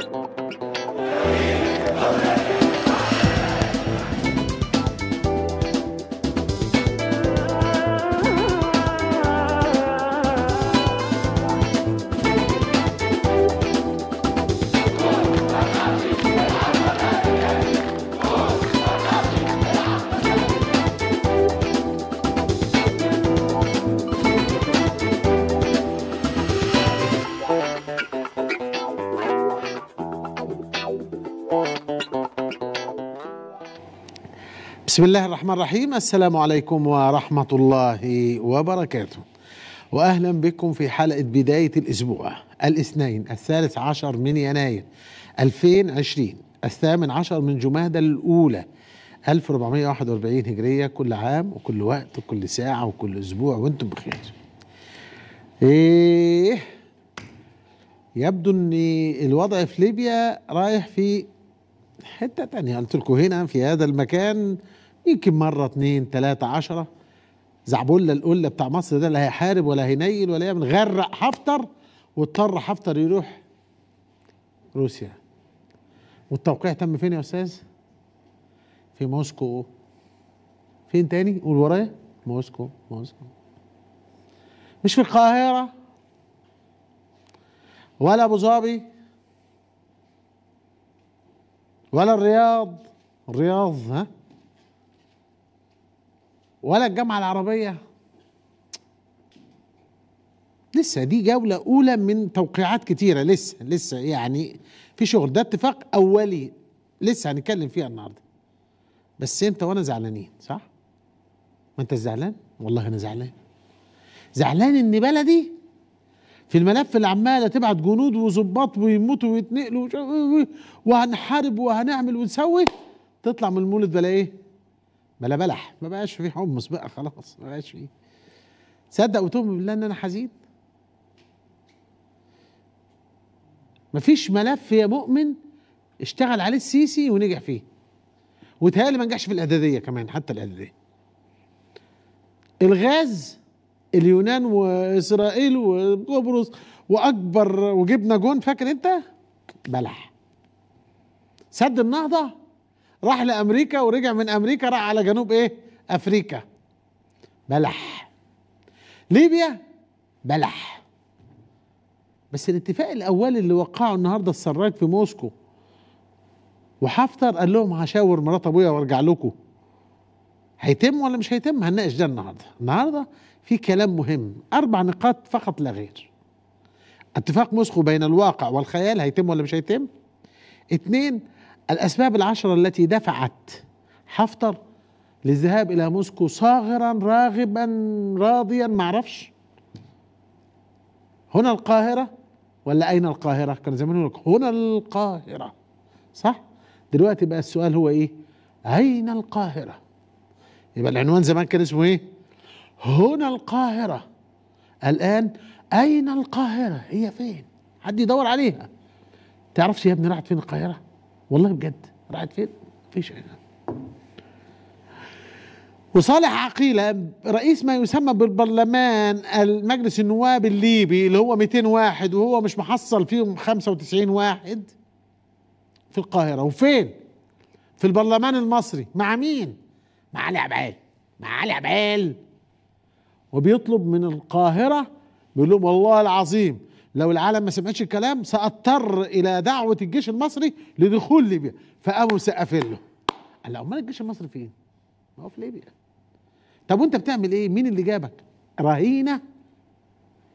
Thank you. بسم الله الرحمن الرحيم السلام عليكم ورحمة الله وبركاته وأهلا بكم في حلقة بداية الأسبوع الاثنين الثالث عشر من يناير 2020 الثامن عشر من جمادة الأولى 1441 هجرية كل عام وكل وقت وكل ساعة وكل أسبوع وأنتم بخير إيه يبدو أن الوضع في ليبيا رايح في حتة تانية قلت لكم هنا في هذا المكان يمكن مرة اتنين تلاتة عشرة زعبولة القلة بتاع مصر ده لا هيحارب ولا هينيل ولا يعمل غرق حفتر واضطر حفتر يروح روسيا والتوقيع تم فين يا أستاذ؟ في موسكو فين تاني؟ قول ورايا موسكو موسكو مش في القاهرة ولا أبو ظبي ولا الرياض الرياض ها ولا الجامعة العربية لسه دي جولة أولى من توقيعات كتيرة لسه لسه يعني في شغل ده اتفاق أولي لسه هنتكلم فيها النهاردة بس أنت وأنا زعلانين صح؟ ما أنت زعلان؟ والله أنا زعلان زعلان إن بلدي في الملف اللي عمالة تبعت جنود وظباط ويموتوا ويتنقلوا وهنحارب وهنعمل ونسوي تطلع من المولد بلا إيه؟ بلا بلح ما بقاش في حمص بقى خلاص ما بقاش فيه تصدق وتؤمن بالله ان انا حزين مفيش ملف يا مؤمن اشتغل عليه السيسي ونجح فيه وتهيألي ما نجحش في الاعداديه كمان حتى الاعداديه الغاز اليونان واسرائيل وقبرص واكبر وجبنا جون فاكر انت بلح سد النهضه راح لامريكا ورجع من امريكا راح على جنوب ايه افريكا بلح ليبيا بلح بس الاتفاق الاول اللي وقعه النهارده السراج في موسكو وحفتر قال لهم هشاور مرات ابويا وارجع لكم هيتم ولا مش هيتم هنناقش ده النهارده النهارده في كلام مهم اربع نقاط فقط لا غير اتفاق موسكو بين الواقع والخيال هيتم ولا مش هيتم اتنين الأسباب العشرة التي دفعت حفتر للذهاب إلى موسكو صاغرا راغبا راضيا معرفش هنا القاهرة ولا أين القاهرة كان زمان يقول لك هنا القاهرة صح دلوقتي بقى السؤال هو إيه أين القاهرة يبقى العنوان زمان كان اسمه إيه هنا القاهرة الآن أين القاهرة هي فين حد يدور عليها تعرفش يا ابني راحت فين القاهرة والله بجد راحت فين مفيش وصالح عقيلة رئيس ما يسمى بالبرلمان المجلس النواب الليبي اللي هو 200 واحد وهو مش محصل فيهم 95 واحد في القاهرة وفين؟ في البرلمان المصري مع مين؟ مع علي عبال مع علي عبال وبيطلب من القاهرة بيقول لهم والله العظيم لو العالم ما سمعتش الكلام ساضطر الى دعوه الجيش المصري لدخول ليبيا فقاموا مسقفين له قال له امال الجيش المصري فين؟ ما هو في ليبيا طب وانت بتعمل ايه؟ مين اللي جابك؟ رهينه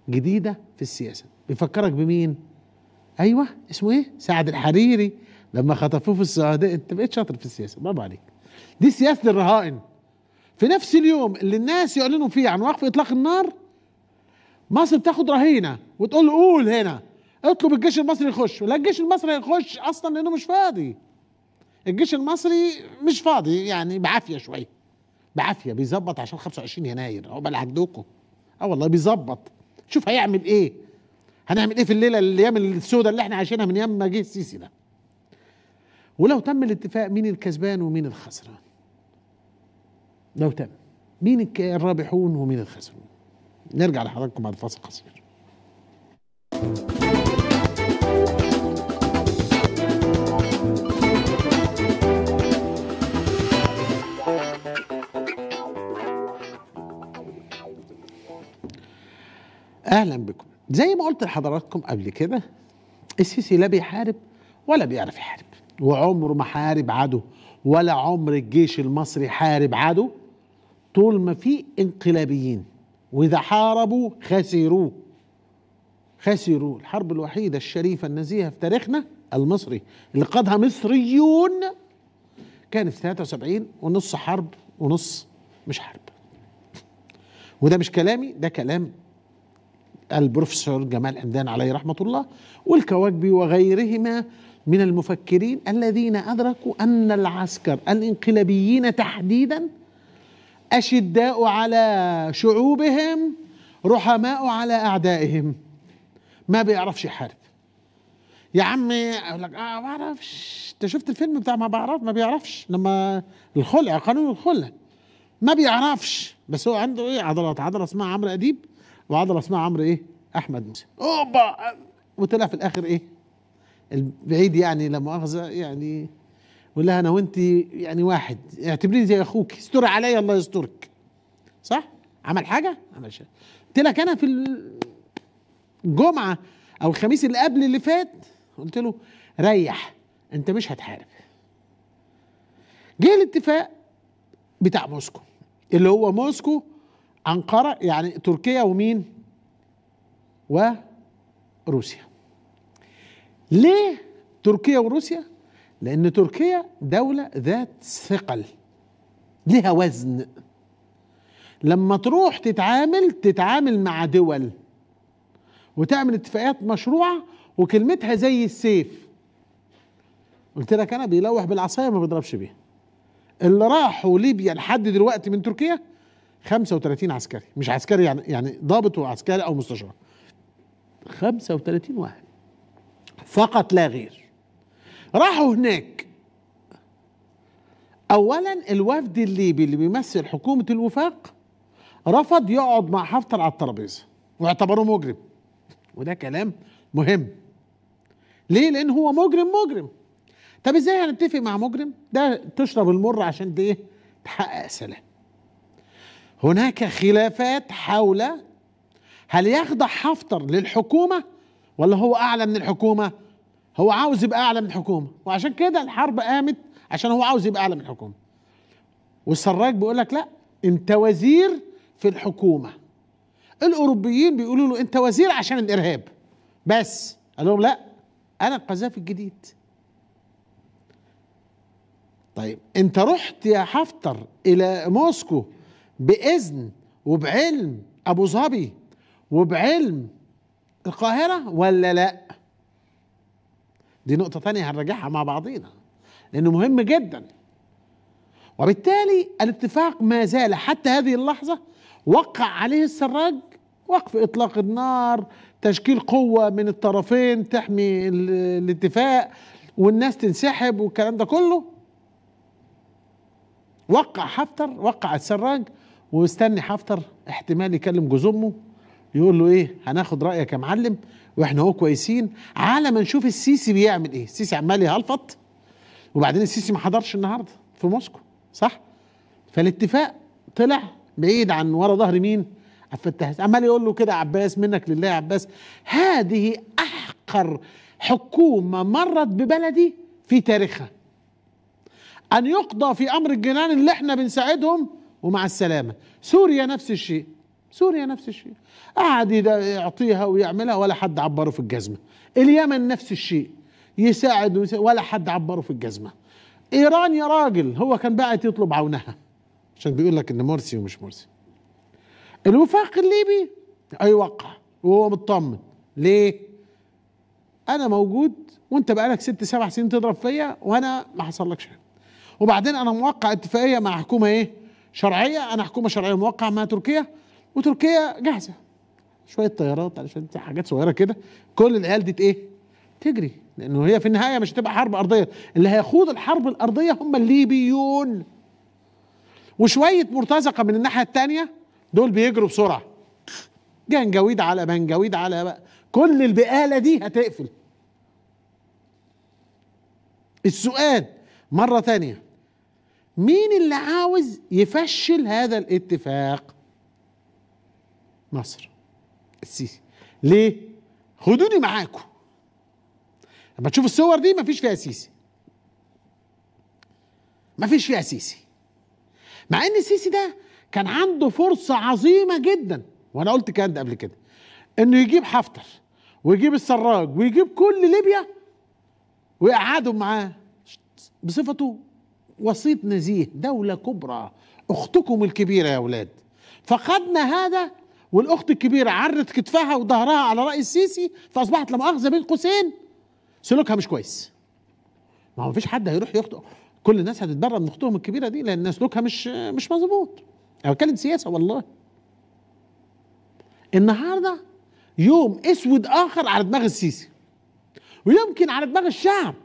جديده في السياسه بيفكرك بمين؟ ايوه اسمه ايه؟ سعد الحريري لما خطفوه في السعوديه انت بقيت شاطر في السياسه برافو عليك دي سياسه الرهائن في نفس اليوم اللي الناس يعلنوا فيه عن وقف اطلاق النار مصر بتاخد رهينه وتقول له قول هنا اطلب الجيش المصري يخش ولا الجيش المصري هيخش اصلا لانه مش فاضي الجيش المصري مش فاضي يعني بعافيه شويه بعافيه بيظبط عشان 25 يناير عقبال عندكم اه والله بيظبط شوف هيعمل ايه هنعمل ايه في الليله الايام السوداء اللي احنا عايشينها من ايام ما جه السيسي ده ولو تم الاتفاق مين الكسبان ومين الخسران لو تم مين الرابحون ومين الخسران نرجع لحضراتكم بعد فاصل قصير اهلا بكم زي ما قلت لحضراتكم قبل كده السيسي لا بيحارب ولا بيعرف يحارب وعمره ما حارب عدو ولا عمر الجيش المصري حارب عدو طول ما في انقلابيين واذا حاربوا خسروا خسروا الحرب الوحيده الشريفه النزيهه في تاريخنا المصري اللي قادها مصريون كان في 73 ونص حرب ونص مش حرب وده مش كلامي ده كلام البروفيسور جمال حمدان عليه رحمه الله والكواكبي وغيرهما من المفكرين الذين ادركوا ان العسكر الانقلابيين تحديدا أشداء على شعوبهم رحماء على أعدائهم ما بيعرفش يحارب يا عمي اقول لك اه ما بعرفش انت شفت الفيلم بتاع ما بعرف ما بيعرفش لما الخلع قانون الخلع ما بيعرفش بس هو عنده ايه عضلات عضله اسمها عمرو اديب وعضله اسمها عمرو ايه احمد مسلم اوبا وطلع في الاخر ايه البعيد يعني لا مؤاخذه يعني يقول لها انا وانت يعني واحد اعتبريني زي اخوك استر عليا الله يسترك صح عمل حاجه عمل شيء قلت لك انا في الجمعه او الخميس اللي قبل اللي فات قلت له ريح انت مش هتحارب جه الاتفاق بتاع موسكو اللي هو موسكو انقره يعني تركيا ومين وروسيا ليه تركيا وروسيا لأن تركيا دولة ذات ثقل لها وزن لما تروح تتعامل تتعامل مع دول وتعمل اتفاقيات مشروعة وكلمتها زي السيف قلت لك أنا بيلوح بالعصاية ما بيضربش بيها اللي راحوا ليبيا لحد دلوقتي من تركيا 35 عسكري مش عسكري يعني يعني ضابط وعسكري او مستشار 35 واحد فقط لا غير راحوا هناك اولا الوفد الليبي اللي بيمثل حكومه الوفاق رفض يقعد مع حفتر على الترابيزه واعتبروه مجرم وده كلام مهم ليه لان هو مجرم مجرم طب ازاي هنتفق مع مجرم ده تشرب المر عشان ايه تحقق سلام هناك خلافات حول هل يخضع حفتر للحكومه ولا هو اعلى من الحكومه هو عاوز يبقى اعلى من الحكومه وعشان كده الحرب قامت عشان هو عاوز يبقى اعلى من الحكومه والسراج بيقول لك لا انت وزير في الحكومه الاوروبيين بيقولوا له انت وزير عشان الارهاب بس قال لهم لا انا القذافي الجديد طيب انت رحت يا حفتر الى موسكو باذن وبعلم ابو ظبي وبعلم القاهره ولا لا دي نقطة تانية هنراجعها مع بعضينا لأنه مهم جدا وبالتالي الاتفاق ما زال حتى هذه اللحظة وقع عليه السراج وقف إطلاق النار تشكيل قوة من الطرفين تحمي الاتفاق والناس تنسحب والكلام ده كله وقع حفتر وقع السراج ومستني حفتر احتمال يكلم جوز امه يقول له ايه هناخد رايك يا معلم واحنا هو كويسين على ما نشوف السيسي بيعمل ايه السيسي عمال يهلفط وبعدين السيسي ما حضرش النهارده في موسكو صح فالاتفاق طلع بعيد عن ورا ظهر مين عبد عمال يقول له كده عباس منك لله يا عباس هذه احقر حكومه مرت ببلدي في تاريخها ان يقضى في امر الجنان اللي احنا بنساعدهم ومع السلامه سوريا نفس الشيء سوريا نفس الشيء قعد يعطيها ويعملها ولا حد عبره في الجزمة اليمن نفس الشيء يساعد ولا حد عبره في الجزمة ايران يا راجل هو كان باعت يطلب عونها عشان بيقول لك ان مرسي ومش مرسي الوفاق الليبي اي وقع وهو مطمن ليه انا موجود وانت بقالك ست سبع سنين تضرب فيا وانا ما حصل لك حاجه وبعدين انا موقع اتفاقيه مع حكومه ايه شرعيه انا حكومه شرعيه موقع مع تركيا وتركيا جاهزه شويه طيارات علشان حاجات صغيره كده كل العيال دي ايه تجري لانه هي في النهايه مش هتبقى حرب ارضيه اللي هيخوض الحرب الارضيه هم الليبيون وشويه مرتزقه من الناحيه الثانيه دول بيجروا بسرعه جنجويد على بنجويد على بقى. كل البقاله دي هتقفل السؤال مره ثانيه مين اللي عاوز يفشل هذا الاتفاق مصر السيسي ليه خدوني معاكم لما تشوف الصور دي مفيش فيها سيسي مفيش فيها سيسي مع ان السيسي ده كان عنده فرصه عظيمه جدا وانا قلت كده قبل كده انه يجيب حفتر ويجيب السراج ويجيب كل ليبيا ويقعدهم معاه بصفته وسيط نزيه دولة كبرى أختكم الكبيرة يا أولاد فقدنا هذا والاخت الكبيره عرت كتفها وظهرها على راي السيسي فاصبحت لما اخذ بين قوسين سلوكها مش كويس ما هو مفيش حد هيروح يخطئ كل الناس هتتبرى من اختهم الكبيره دي لان سلوكها مش مش مظبوط انا بتكلم سياسه والله النهارده يوم اسود اخر على دماغ السيسي ويمكن على دماغ الشعب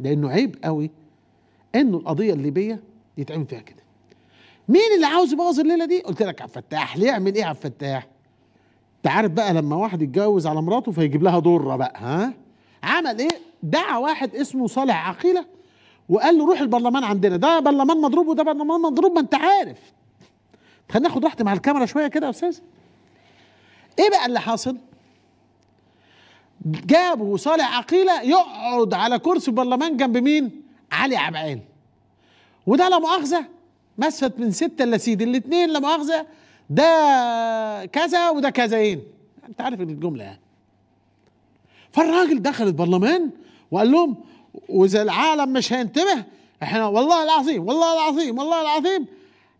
لانه عيب قوي انه القضيه الليبيه يتعمل فيها كده مين اللي عاوز يبوظ الليله دي قلت لك عبد الفتاح ليه يعمل ايه عبد الفتاح انت عارف بقى لما واحد يتجوز على مراته فيجيب لها ضره بقى ها عمل ايه دعا واحد اسمه صالح عقيله وقال له روح البرلمان عندنا ده برلمان مضروب وده برلمان مضروب ما انت عارف خلينا ناخد راحتي مع الكاميرا شويه كده يا استاذ ايه بقى اللي حاصل جابوا صالح عقيله يقعد على كرسي برلمان جنب مين علي عبعال وده لا مؤاخذه مسفت من ستة سيدي الاثنين لا مؤاخذة ده كذا وده كذاين انت عارف الجملة يعني فالراجل دخل البرلمان وقال لهم واذا العالم مش هينتبه احنا والله العظيم والله العظيم والله العظيم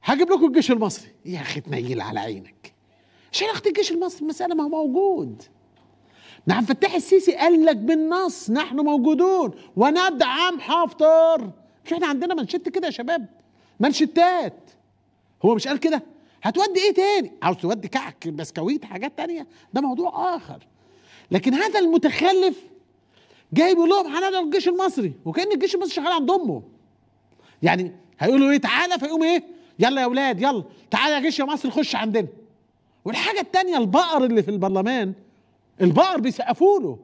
هجيب لكم الجيش المصري يا اخي تنيل على عينك عشان اخد الجيش المصري المساله ما هو موجود نعم فتح السيسي قال لك بالنص نحن موجودون وندعم حفتر مش احنا عندنا منشد كده يا شباب مانشيتات هو مش قال كده هتودي ايه تاني عاوز تودي كعك بسكويت حاجات تانية ده موضوع اخر لكن هذا المتخلف جاي بيقول لهم هنعمل الجيش المصري وكان الجيش المصري شغال عند امه يعني هيقولوا ايه تعالى فيقوم ايه يلا يا اولاد يلا تعالى يا جيش يا مصر خش عندنا والحاجه التانية البقر اللي في البرلمان البقر بيسقفوا له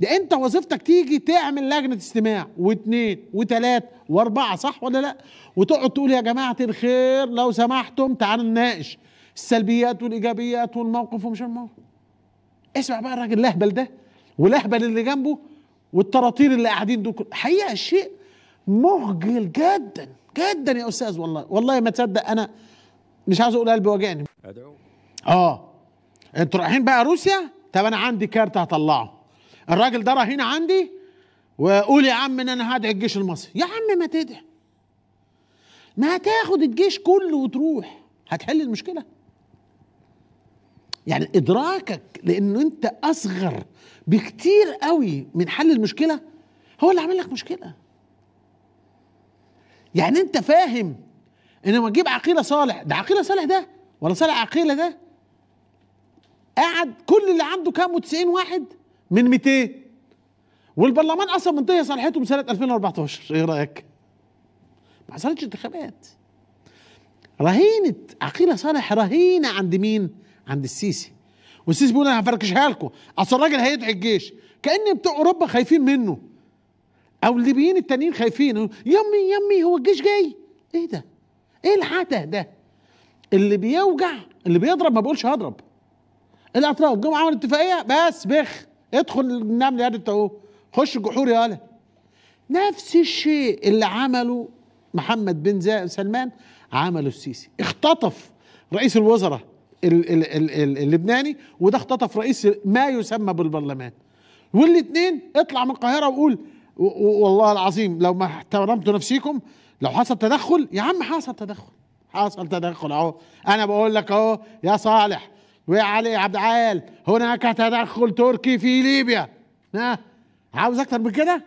ده انت وظيفتك تيجي تعمل لجنه اجتماع واثنين وثلاثه واربعه صح ولا لا؟ وتقعد تقول يا جماعه الخير لو سمحتم تعالوا نناقش السلبيات والايجابيات والموقف ومش الموقف. اسمع بقى الراجل الاهبل ده والاهبل اللي جنبه والطراطير اللي قاعدين دول حقيقه شيء مخجل جدا جدا يا استاذ والله والله ما تصدق انا مش عايز اقول قلبي واجعني اه انتوا رايحين بقى روسيا طب انا عندي كارت هطلعه الراجل ده رهين عندي وقول يا عم ان انا هدعي الجيش المصري يا عم ما تدعي ما تاخد الجيش كله وتروح هتحل المشكله يعني ادراكك لانه انت اصغر بكتير قوي من حل المشكله هو اللي عامل لك مشكله يعني انت فاهم ان لما تجيب عقيله صالح ده عقيله صالح ده ولا صالح عقيله ده قعد كل اللي عنده كام و90 واحد من 200 والبرلمان اصلا منتهي صلاحيته من سنه 2014 ايه رايك؟ ما حصلتش انتخابات رهينه عقيله صالح رهينه عند مين؟ عند السيسي والسيسي بيقول انا هفركشها لكم اصل الراجل هيدعي الجيش كان بتوع اوروبا خايفين منه او الليبيين التانيين خايفين يمي يمي هو الجيش جاي ايه ده؟ ايه العته ده؟ اللي بيوجع اللي بيضرب ما بقولش هضرب الاطراف جم عملوا اتفاقيه بس بخ ادخل النمل يا انت اهو خش الجحور يا ولد نفس الشيء اللي عمله محمد بن سلمان عمله السيسي اختطف رئيس الوزراء اللبناني وده اختطف رئيس ما يسمى بالبرلمان والاثنين اطلع من القاهره وقول والله العظيم لو ما احترمتوا نفسيكم لو حصل تدخل يا عم حصل تدخل حصل تدخل اهو انا بقول لك اهو يا صالح وعلي عبد العال هناك تدخل تركي في ليبيا ها عاوز اكتر من كده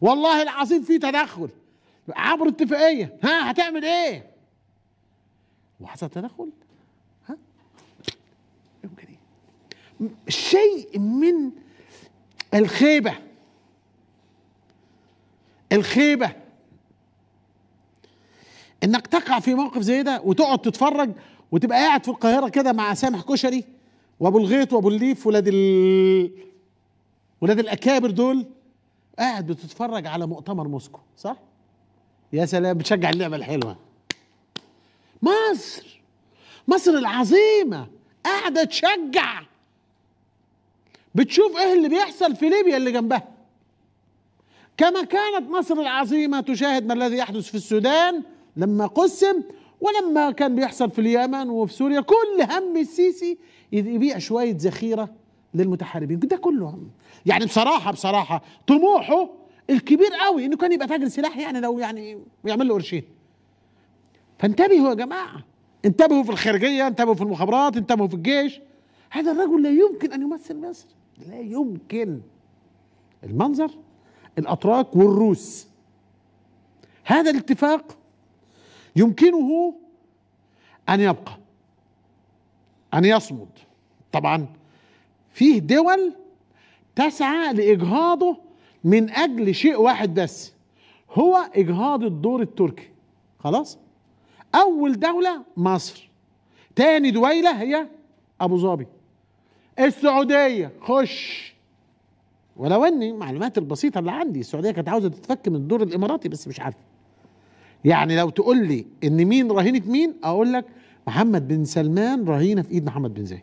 والله العظيم في تدخل عبر اتفاقيه ها هتعمل ايه وحصل تدخل ها يمكن ايه شيء من الخيبه الخيبه انك تقع في موقف زي ده وتقعد تتفرج وتبقى قاعد في القاهره كده مع سامح كشري وابو الغيط وابو الليف ولاد ال... ولاد الاكابر دول قاعد بتتفرج على مؤتمر موسكو صح؟ يا سلام بتشجع اللعبه الحلوه مصر مصر العظيمه قاعده تشجع بتشوف ايه اللي بيحصل في ليبيا اللي جنبها كما كانت مصر العظيمه تشاهد ما الذي يحدث في السودان لما قسم ولما كان بيحصل في اليمن وفي سوريا كل هم السيسي يبيع شويه ذخيره للمتحاربين ده كله هم يعني بصراحه بصراحه طموحه الكبير قوي انه كان يبقى تاجر سلاح يعني لو يعني يعمل له قرشين فانتبهوا يا جماعه انتبهوا في الخارجيه انتبهوا في المخابرات انتبهوا في الجيش هذا الرجل لا يمكن ان يمثل مصر لا يمكن المنظر الاتراك والروس هذا الاتفاق يمكنه أن يبقى أن يصمد طبعا فيه دول تسعى لإجهاضه من أجل شيء واحد بس هو إجهاض الدور التركي خلاص أول دولة مصر تاني دويلة هي أبو ظبي السعودية خش ولو اني معلومات البسيطه اللي عندي السعوديه كانت عاوزه تتفك من الدور الاماراتي بس مش عارفه يعني لو تقول لي ان مين رهينه مين اقول لك محمد بن سلمان رهينه في ايد محمد بن زايد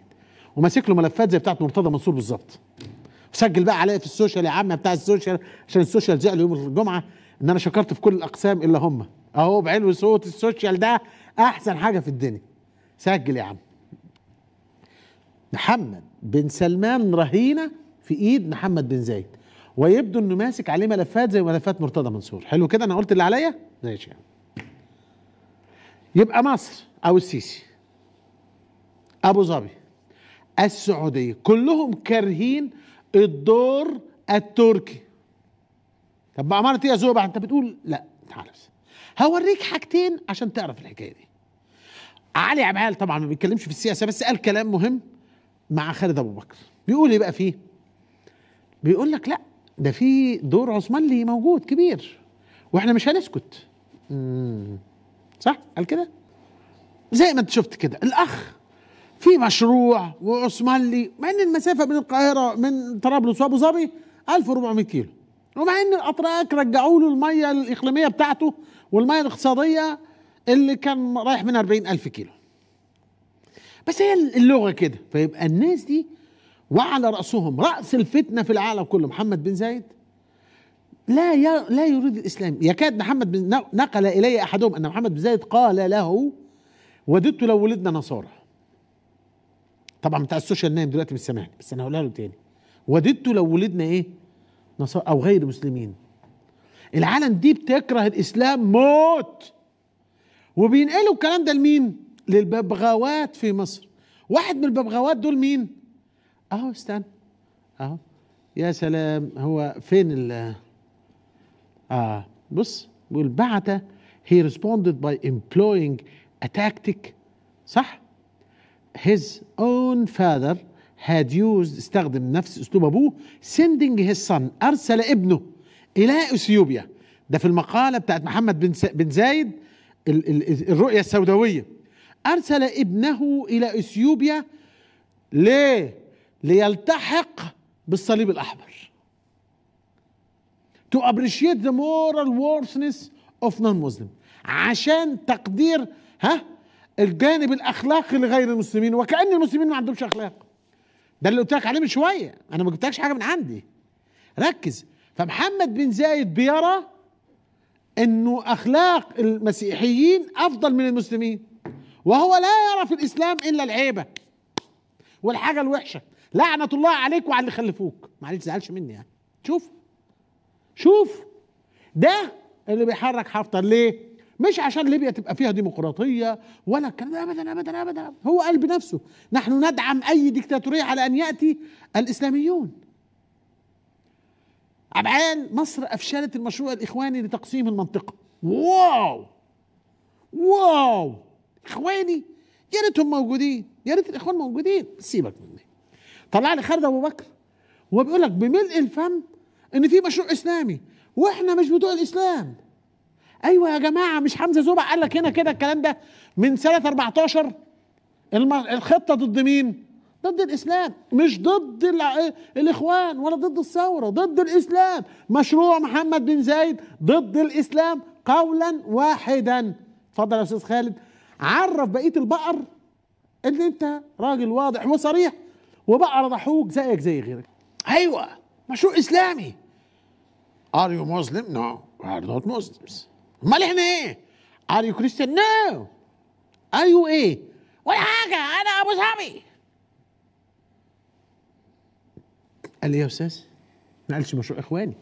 وماسك له ملفات زي بتاعه مرتضى منصور بالظبط وسجل بقى عليا في السوشيال يا عم بتاع السوشيال عشان السوشيال زعلوا يوم الجمعه ان انا شكرت في كل الاقسام الا هم اهو بعلو صوت السوشيال ده احسن حاجه في الدنيا سجل يا عم محمد بن سلمان رهينه في ايد محمد بن زايد ويبدو انه ماسك عليه ملفات زي ملفات مرتضى منصور حلو كده انا قلت اللي عليا ماشي يعني. يبقى مصر او السيسي ابو ظبي السعوديه كلهم كارهين الدور التركي طب عمارة ايه يا زوبة انت بتقول لا تعالى بس هوريك حاجتين عشان تعرف الحكايه دي علي عمال طبعا ما بيتكلمش في السياسه بس قال كلام مهم مع خالد ابو بكر بيقول ايه بقى فيه بيقول لك لا ده في دور عثمان لي موجود كبير واحنا مش هنسكت صح قال كده زي ما انت شفت كده الاخ في مشروع وعثمان لي مع ان المسافه بين القاهره من طرابلس وابو ظبي 1400 كيلو ومع ان الاتراك رجعوا له الميه الاقليميه بتاعته والميه الاقتصاديه اللي كان رايح من 40000 كيلو بس هي اللغه كده فيبقى الناس دي وعلى رأسهم رأس الفتنة في العالم كله محمد بن زايد لا لا يريد الإسلام يكاد محمد بن نقل إلي أحدهم أن محمد بن زايد قال له وددت لو ولدنا نصارى طبعا بتاع السوشيال نايم دلوقتي مش سامعني بس انا هقولها له تاني وددت لو ولدنا ايه نصارى او غير مسلمين العالم دي بتكره الاسلام موت وبينقلوا الكلام ده لمين للببغاوات في مصر واحد من الببغاوات دول مين اهو استنى اهو يا سلام هو فين ال اه بص بيقول بعت he responded by employing a tactic صح his own father had used استخدم نفس اسلوب ابوه sending his son ارسل ابنه الى اثيوبيا ده في المقاله بتاعت محمد بن بن زايد الرؤيه السوداويه ارسل ابنه الى اثيوبيا ليه ليلتحق بالصليب الأحمر to appreciate the moral worthiness of non-Muslim عشان تقدير ها الجانب الأخلاقي لغير المسلمين وكأن المسلمين ما عندهمش أخلاق ده اللي قلت لك عليه من شوية أنا ما جبتلكش حاجة من عندي ركز فمحمد بن زايد بيرى انه اخلاق المسيحيين افضل من المسلمين وهو لا يرى في الاسلام الا العيبه والحاجه الوحشه لعنه الله عليك وعلى اللي خلفوك معلش زعلش مني يعني شوف شوف ده اللي بيحرك حفتر ليه مش عشان ليبيا تبقى فيها ديمقراطيه ولا الكلام ده ابدا ابدا ابدا هو قال بنفسه نحن ندعم اي ديكتاتوريه على ان ياتي الاسلاميون عبعان مصر افشلت المشروع الاخواني لتقسيم المنطقه واو واو اخواني يا ريتهم موجودين يا ريت الاخوان موجودين سيبك مني طلع لي خالد ابو بكر وبيقول لك بملء الفم ان في مشروع اسلامي واحنا مش بتوع الاسلام ايوه يا جماعه مش حمزه زوبع قال لك هنا كده الكلام ده من سنه 14 الخطه ضد مين؟ ضد الاسلام مش ضد الاخوان ولا ضد الثوره ضد الاسلام مشروع محمد بن زايد ضد الاسلام قولا واحدا اتفضل يا استاذ خالد عرف بقيه البقر ان انت راجل واضح وصريح وبقى رضحوك زيك زي غيرك ايوه مشروع اسلامي ار يو مسلم نو ار نوت مسلمز امال احنا ايه ار يو كريستيان نو ار يو ايه ولا حاجه انا ابو ظبي قال لي يا استاذ ما قالش مشروع اخواني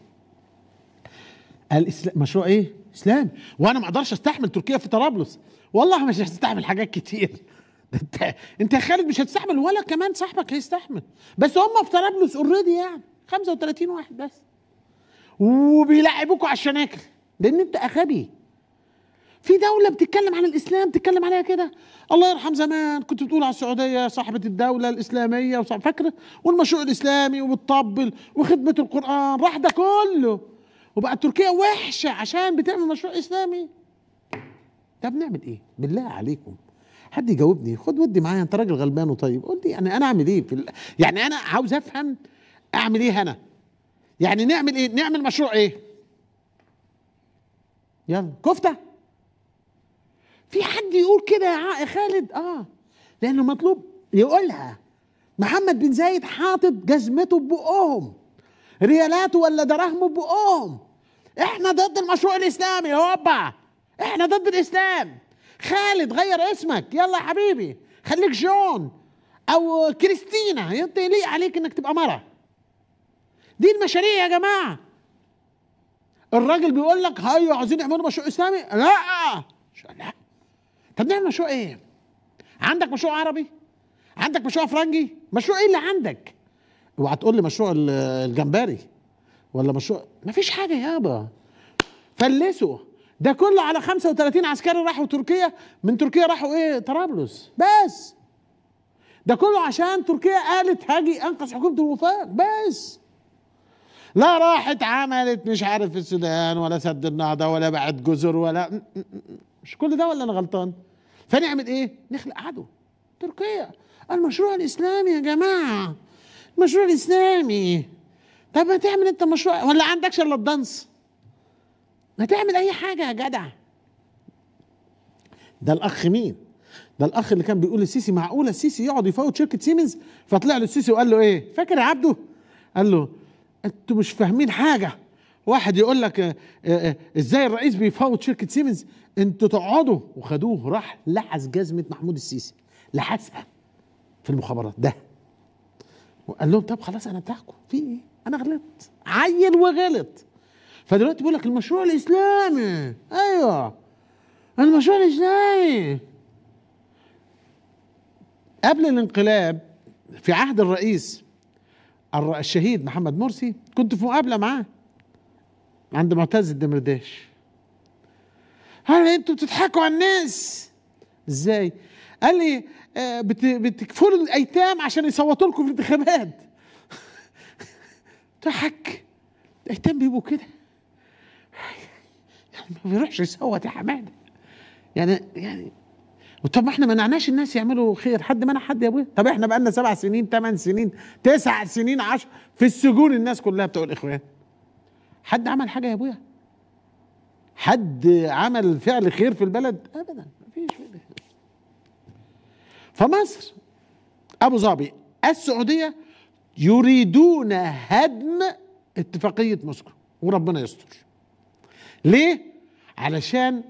قال مشروع ايه اسلام وانا ما اقدرش استحمل تركيا في طرابلس والله مش هستحمل حاجات كتير انت انت يا خالد مش هتستحمل ولا كمان صاحبك هيستحمل بس هم في طرابلس اوريدي يعني 35 واحد بس وبيلعبوكوا على الشناكل لان انت غبي في دولة بتتكلم عن الإسلام بتتكلم عليها كده الله يرحم زمان كنت بتقول على السعودية صاحبة الدولة الإسلامية فاكرة والمشروع الإسلامي وبتطبل وخدمة القرآن راح ده كله وبقى تركيا وحشة عشان بتعمل مشروع إسلامي طب نعمل إيه بالله عليكم حد يجاوبني خد ودي معايا انت راجل غلبان وطيب قول لي يعني انا اعمل ايه في ال... يعني انا عاوز افهم اعمل ايه انا يعني نعمل ايه نعمل مشروع ايه يلا كفته في حد يقول كده يا خالد اه لانه مطلوب يقولها محمد بن زايد حاطط جزمته ببقهم ريالاته ولا دراهمه ببقهم احنا ضد المشروع الاسلامي هوبا احنا ضد الاسلام خالد غير اسمك يلا يا حبيبي خليك جون او كريستينا يليق عليك انك تبقى مره دي المشاريع يا جماعه الراجل بيقول لك هيو عايزين يعملوا مشروع اسلامي لا لا طب نعمل مشروع ايه عندك مشروع عربي عندك مشروع فرنجي مشروع ايه اللي عندك اوعى تقول لي مشروع الجمبري ولا مشروع مفيش حاجه يابا فلسوا ده كله على 35 عسكري راحوا تركيا من تركيا راحوا ايه طرابلس بس ده كله عشان تركيا قالت هاجي انقذ حكومه الوفاق بس لا راحت عملت مش عارف في السودان ولا سد النهضه ولا بعد جزر ولا مش كل ده ولا انا غلطان فنعمل ايه نخلق عدو تركيا المشروع الاسلامي يا جماعه المشروع الاسلامي طب ما تعمل انت مشروع ولا عندكش الا الدنس هتعمل اي حاجه يا جدع ده الاخ مين ده الاخ اللي كان بيقول للسيسي معقوله السيسي يقعد يفوت شركه سيمنز فطلع له السيسي وقال له ايه فاكر يا عبده قال له انتوا مش فاهمين حاجه واحد يقول لك آه، آه، آه، ازاي الرئيس بيفوت شركه سيمنز انتوا تقعدوا وخدوه راح لحس جزمه محمود السيسي لحسها في المخابرات ده وقال لهم طب خلاص انا بتاعكم في ايه انا غلطت عيل وغلط فدلوقتي بيقول لك المشروع الاسلامي ايوه المشروع الاسلامي قبل الانقلاب في عهد الرئيس الشهيد محمد مرسي كنت في مقابله معاه عند معتز الدمرداش قال انتوا بتضحكوا على الناس ازاي قال لي آه، بتكفروا الايتام عشان يصوتوا لكم في الانتخابات ضحك الايتام بيبقوا كده ما بيروحش يصوت يا حماده يعني يعني طب ما احنا منعناش الناس يعملوا خير حد منع حد يا ابويا طب احنا بقالنا سبع سنين ثمان سنين تسع سنين عشر في السجون الناس كلها بتقول اخوان حد عمل حاجه يا ابويا حد عمل فعل خير في البلد ابدا مفيش فمصر ابو ظبي السعوديه يريدون هدم اتفاقيه موسكو وربنا يستر ليه علشان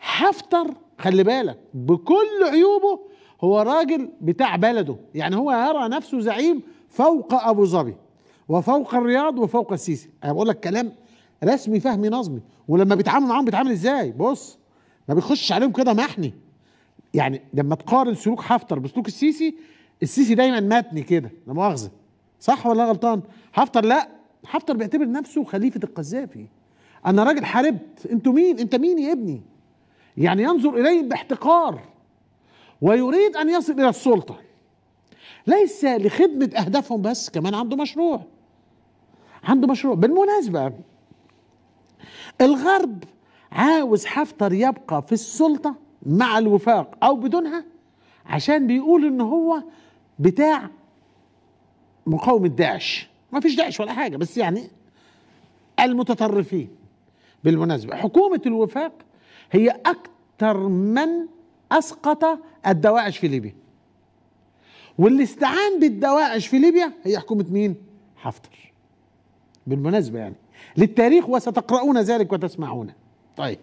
حفتر خلي بالك بكل عيوبه هو راجل بتاع بلده يعني هو يرى نفسه زعيم فوق ابو ظبي وفوق الرياض وفوق السيسي انا بقول لك كلام رسمي فهمي نظمي ولما بيتعامل معاهم بيتعامل ازاي بص ما بيخش عليهم كده محني يعني لما تقارن سلوك حفتر بسلوك السيسي السيسي دايما متني كده لا مؤاخذه صح ولا غلطان حفتر لا حفتر بيعتبر نفسه خليفه القذافي انا راجل حاربت انتوا مين انت مين يا ابني يعني ينظر اليه باحتقار ويريد ان يصل الى السلطه ليس لخدمه اهدافهم بس كمان عنده مشروع عنده مشروع بالمناسبه الغرب عاوز حفتر يبقى في السلطه مع الوفاق او بدونها عشان بيقول ان هو بتاع مقاومه داعش ما فيش داعش ولا حاجه بس يعني المتطرفين بالمناسبة حكومة الوفاق هي أكثر من أسقط الدواعش في ليبيا واللي استعان بالدواعش في ليبيا هي حكومة مين؟ حفتر بالمناسبة يعني للتاريخ وستقرؤون ذلك وتسمعونه طيب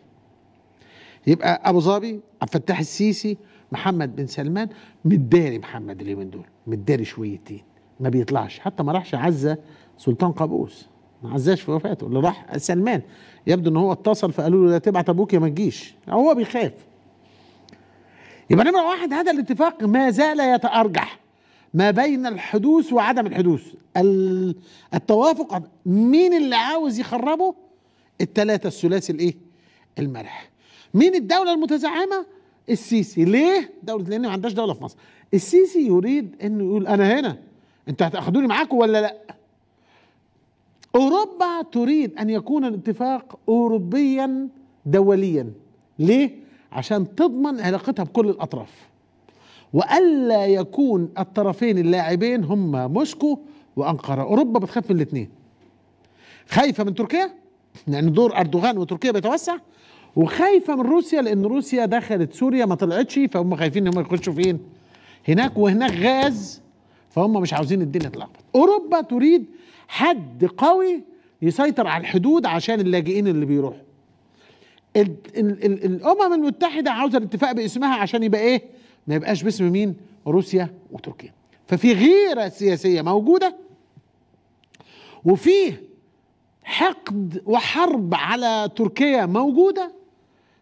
يبقى أبو ظبي عبد الفتاح السيسي محمد بن سلمان متداري محمد اليومين دول متداري شويتين ما بيطلعش حتى ما راحش عزة سلطان قابوس ما عزاش وفاته اللي راح سلمان يبدو ان هو اتصل فقالوا له لا تبعت ابوك يا ما تجيش هو بيخاف يبقى نمره واحد هذا الاتفاق ما زال يتارجح ما بين الحدوث وعدم الحدوث التوافق مين اللي عاوز يخربه الثلاثه الثلاثي الايه المرح مين الدوله المتزعمه السيسي ليه دوله لان ما عندهاش دوله في مصر السيسي يريد انه يقول انا هنا انتوا هتاخدوني معاكم ولا لا أوروبا تريد أن يكون الاتفاق أوروبيا دوليا ليه؟ عشان تضمن علاقتها بكل الأطراف وألا يكون الطرفين اللاعبين هم موسكو وأنقرة أوروبا بتخاف من الاثنين خايفة من تركيا لأن يعني دور أردوغان وتركيا بيتوسع وخايفة من روسيا لأن روسيا دخلت سوريا ما طلعتش فهم خايفين إن هم يخشوا فين هناك وهناك غاز فهم مش عاوزين الدنيا تلخبط أوروبا تريد حد قوي يسيطر على الحدود عشان اللاجئين اللي بيروحوا ال ال ال الامم المتحده عاوزه الاتفاق باسمها عشان يبقى ايه ما يبقاش باسم مين روسيا وتركيا ففي غيره سياسيه موجوده وفي حقد وحرب على تركيا موجوده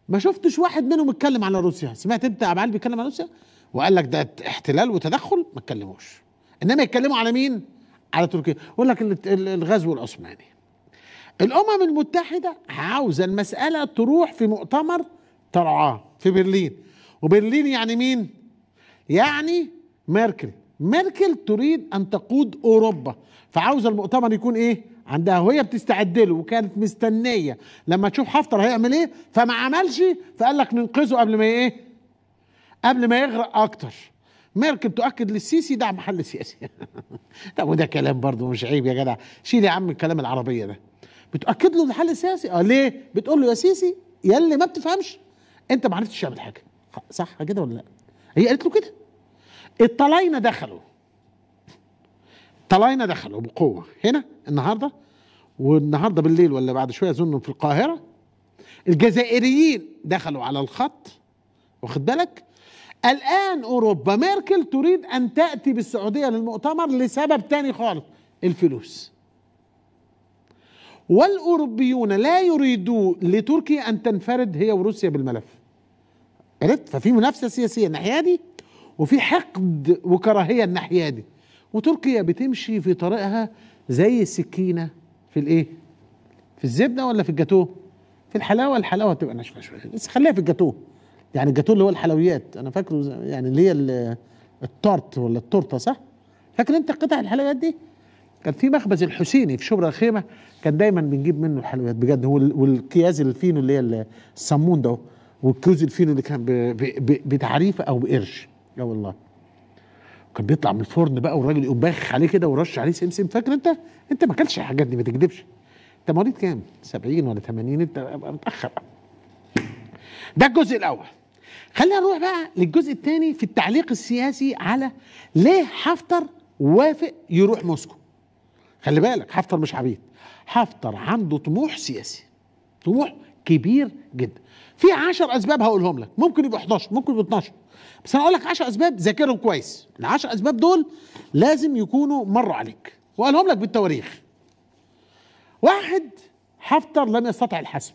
ما شفتش واحد منهم اتكلم على روسيا سمعت انت عمال بيتكلم على روسيا وقال لك ده احتلال وتدخل ما اتكلموش انما يتكلموا على مين على تركيا يقول لك الغزو العثماني الامم المتحده عاوزه المساله تروح في مؤتمر ترعاه في برلين وبرلين يعني مين يعني ميركل ميركل تريد ان تقود اوروبا فعاوزه المؤتمر يكون ايه عندها وهي بتستعد له وكانت مستنيه لما تشوف حفتر هيعمل ايه فما عملش فقال لك ننقذه قبل ما ايه قبل ما يغرق اكتر ميركل تؤكد للسيسي دعم حل سياسي طب وده كلام برضه مش عيب يا جدع شيل يا عم الكلام العربيه ده بتؤكد له الحل السياسي اه ليه بتقول له يا سيسي يا اللي ما بتفهمش انت ما عرفتش تعمل حاجه صح كده ولا لا هي قالت له كده الطلاينه دخلوا الطلاينة دخلوا بقوه هنا النهارده والنهارده بالليل ولا بعد شويه اظن في القاهره الجزائريين دخلوا على الخط واخد بالك الآن أوروبا ميركل تريد أن تأتي بالسعودية للمؤتمر لسبب تاني خالص الفلوس والأوروبيون لا يريدوا لتركيا أن تنفرد هي وروسيا بالملف عرفت ففي منافسة سياسية الناحية دي وفي حقد وكراهية الناحية دي وتركيا بتمشي في طريقها زي السكينة في الإيه في الزبدة ولا في الجاتوه في الحلاوة الحلاوة تبقى ناشفة شوية بس خليها في الجاتوه يعني الجاتوه اللي هو الحلويات انا فاكره يعني اللي هي التورت ولا التورته صح؟ فاكر انت قطع الحلويات دي؟ كان في مخبز الحسيني في شبرا الخيمه كان دايما بنجيب منه الحلويات بجد والكياز الفينو اللي هي السمون ده والكوز الفينو اللي كان بتعريفه او بقرش يا والله كان بيطلع من الفرن بقى والراجل يقوم باخ عليه كده ورش عليه سمسم فاكر انت انت ما اكلتش الحاجات دي ما تكذبش انت مواليد كام 70 ولا 80 انت متاخر ده الجزء الاول خلينا نروح بقى للجزء الثاني في التعليق السياسي على ليه حفتر وافق يروح موسكو خلي بالك حفتر مش عبيد حفتر عنده طموح سياسي طموح كبير جدا في 10 اسباب هقولهم لك ممكن يبقى 11 ممكن يبقى 12 بس انا اقول لك 10 اسباب ذاكرهم كويس ال 10 اسباب دول لازم يكونوا مروا عليك وقالهم لك بالتواريخ واحد حفتر لم يستطع الحسم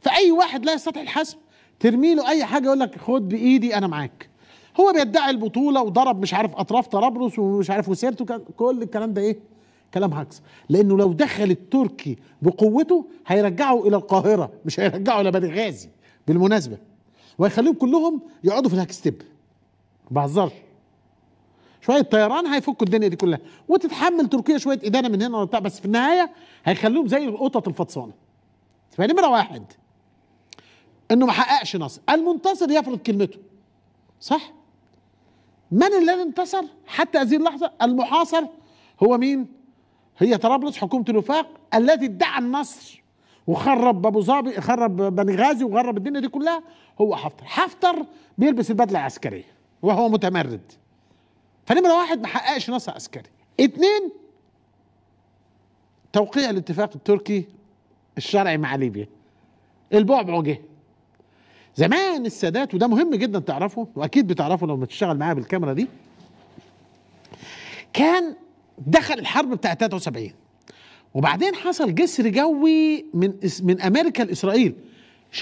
فاي واحد لا يستطع الحسم ترمي له اي حاجه يقول لك خد بايدي انا معاك هو بيدعي البطوله وضرب مش عارف اطراف طرابلس ومش عارف وسيرته كل الكلام ده ايه كلام هكس لانه لو دخل التركي بقوته هيرجعه الى القاهره مش هيرجعه الى بني غازي بالمناسبه وهيخليهم كلهم يقعدوا في الهكستب بهزرش شويه طيران هيفكوا الدنيا دي كلها وتتحمل تركيا شويه ادانه من هنا ولا بتاع بس في النهايه هيخلوهم زي القطط الفطسانه فنمره واحد انه ما حققش نصر المنتصر يفرض كلمته صح من الذي انتصر حتى هذه اللحظه المحاصر هو مين هي طرابلس حكومه الوفاق الذي ادعى النصر وخرب ابو ظبي خرب بني غازي وخرب الدنيا دي كلها هو حفتر حفتر بيلبس البدله العسكريه وهو متمرد فنمره واحد ما حققش نصر عسكري اتنين توقيع الاتفاق التركي الشرعي مع ليبيا البعبع جه زمان السادات وده مهم جدا تعرفه واكيد بتعرفه لو بتشتغل معايا بالكاميرا دي كان دخل الحرب بتاع 73 وبعدين حصل جسر جوي من من امريكا لاسرائيل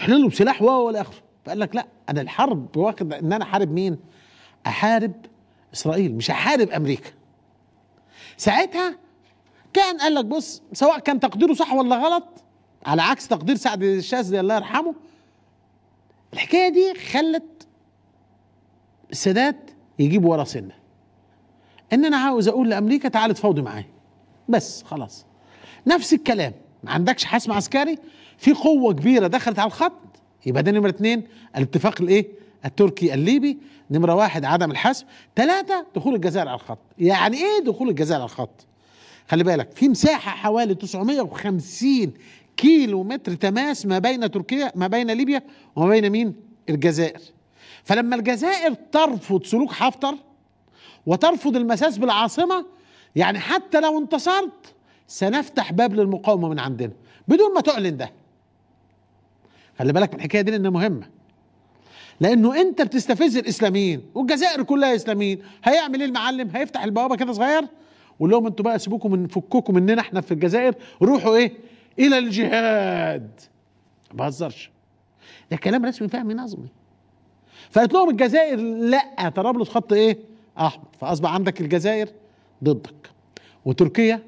لهم بسلاح و و اخره فقال لك لا انا الحرب واخد ان انا احارب مين؟ احارب اسرائيل مش احارب امريكا ساعتها كان قال لك بص سواء كان تقديره صح ولا غلط على عكس تقدير سعد الشاذلي الله يرحمه الحكايه دي خلت السادات يجيب ورا سنه ان انا عاوز اقول لامريكا تعالى تفاوضي معايا بس خلاص نفس الكلام ما عندكش حسم عسكري في قوه كبيره دخلت على الخط يبقى ده نمره اثنين الاتفاق الايه التركي الليبي نمره واحد عدم الحسم ثلاثه دخول الجزائر على الخط يعني ايه دخول الجزائر على الخط خلي بالك في مساحه حوالي 950 كيلو متر تماس ما بين تركيا ما بين ليبيا وما بين مين الجزائر فلما الجزائر ترفض سلوك حفتر وترفض المساس بالعاصمة يعني حتى لو انتصرت سنفتح باب للمقاومة من عندنا بدون ما تعلن ده خلي بالك من الحكاية دي لأنها مهمة لأنه أنت بتستفز الإسلاميين والجزائر كلها إسلاميين هيعمل إيه المعلم هيفتح البوابة كده صغير ولهم لهم انتوا بقى سيبوكم من فككم مننا احنا في الجزائر روحوا ايه الى الجهاد ما بهزرش ده كلام رسمي فهمي نظمي فقالت لهم الجزائر لا طرابلس خط ايه احمر فاصبح عندك الجزائر ضدك وتركيا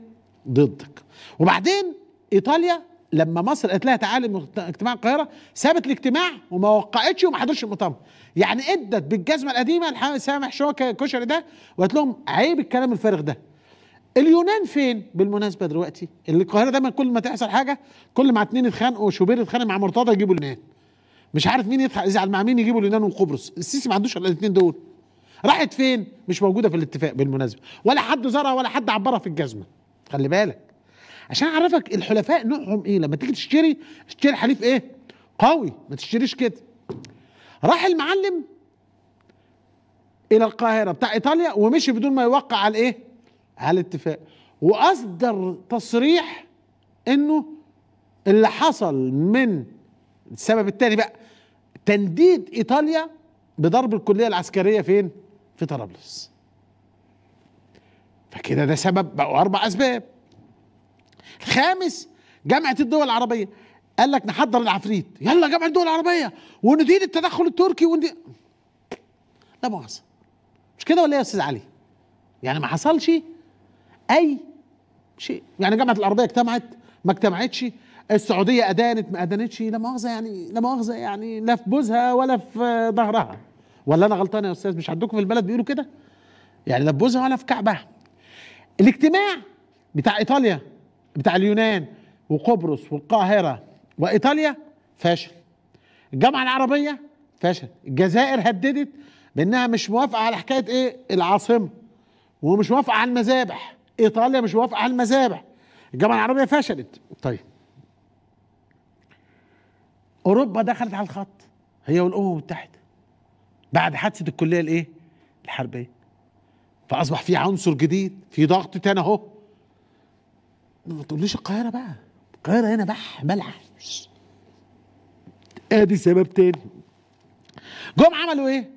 ضدك وبعدين ايطاليا لما مصر قالت لها تعالي اجتماع القاهره سابت الاجتماع وما وقعتش وما حضرش المؤتمر يعني ادت بالجزمه القديمه لسامح سامح شوكه كشري ده وقالت لهم عيب الكلام الفارغ ده اليونان فين بالمناسبه دلوقتي اللي القاهره دايما كل ما تحصل حاجه كل ما اتنين اتخانقوا وشوبير اتخانق مع مرتضى يجيبوا اليونان مش عارف مين يزعل مع مين يجيبوا اليونان وقبرص السيسي ما عندوش الا الاثنين دول راحت فين مش موجوده في الاتفاق بالمناسبه ولا حد زارها ولا حد عبرها في الجزمه خلي بالك عشان اعرفك الحلفاء نوعهم ايه لما تيجي تشتري اشتري حليف ايه قوي ما تشتريش كده راح المعلم الى القاهره بتاع ايطاليا ومشي بدون ما يوقع على الايه على الاتفاق واصدر تصريح انه اللي حصل من السبب الثاني بقى تنديد ايطاليا بضرب الكليه العسكريه فين؟ في طرابلس. فكده ده سبب بقوا اربع اسباب. الخامس جامعه الدول العربيه قال لك نحضر العفريت يلا جامعه الدول العربيه وندين التدخل التركي وندي لا مؤاخذه مش كده ولا ايه يا استاذ علي؟ يعني ما حصلش اي شيء يعني جامعه الارضيه اجتمعت ما اجتمعتش السعوديه ادانت ما ادانتش لا مؤاخذه يعني لا مؤاخذه يعني لا في بوزها ولا في ظهرها ولا انا غلطان يا استاذ مش عندكم في البلد بيقولوا كده يعني لا في بوزها ولا في كعبها الاجتماع بتاع ايطاليا بتاع اليونان وقبرص والقاهره وايطاليا فاشل الجامعه العربيه فاشل الجزائر هددت بانها مش موافقه على حكايه ايه العاصمه ومش موافقه على المذابح ايطاليا مش موافقه على المذابح الجامعه العربيه فشلت طيب اوروبا دخلت على الخط هي والامم المتحده بعد حادثه الكليه الايه الحربيه فاصبح في عنصر جديد في ضغط تاني اهو ما تقوليش القاهره بقى القاهره هنا بح ملح ادي سبب تاني جم عملوا ايه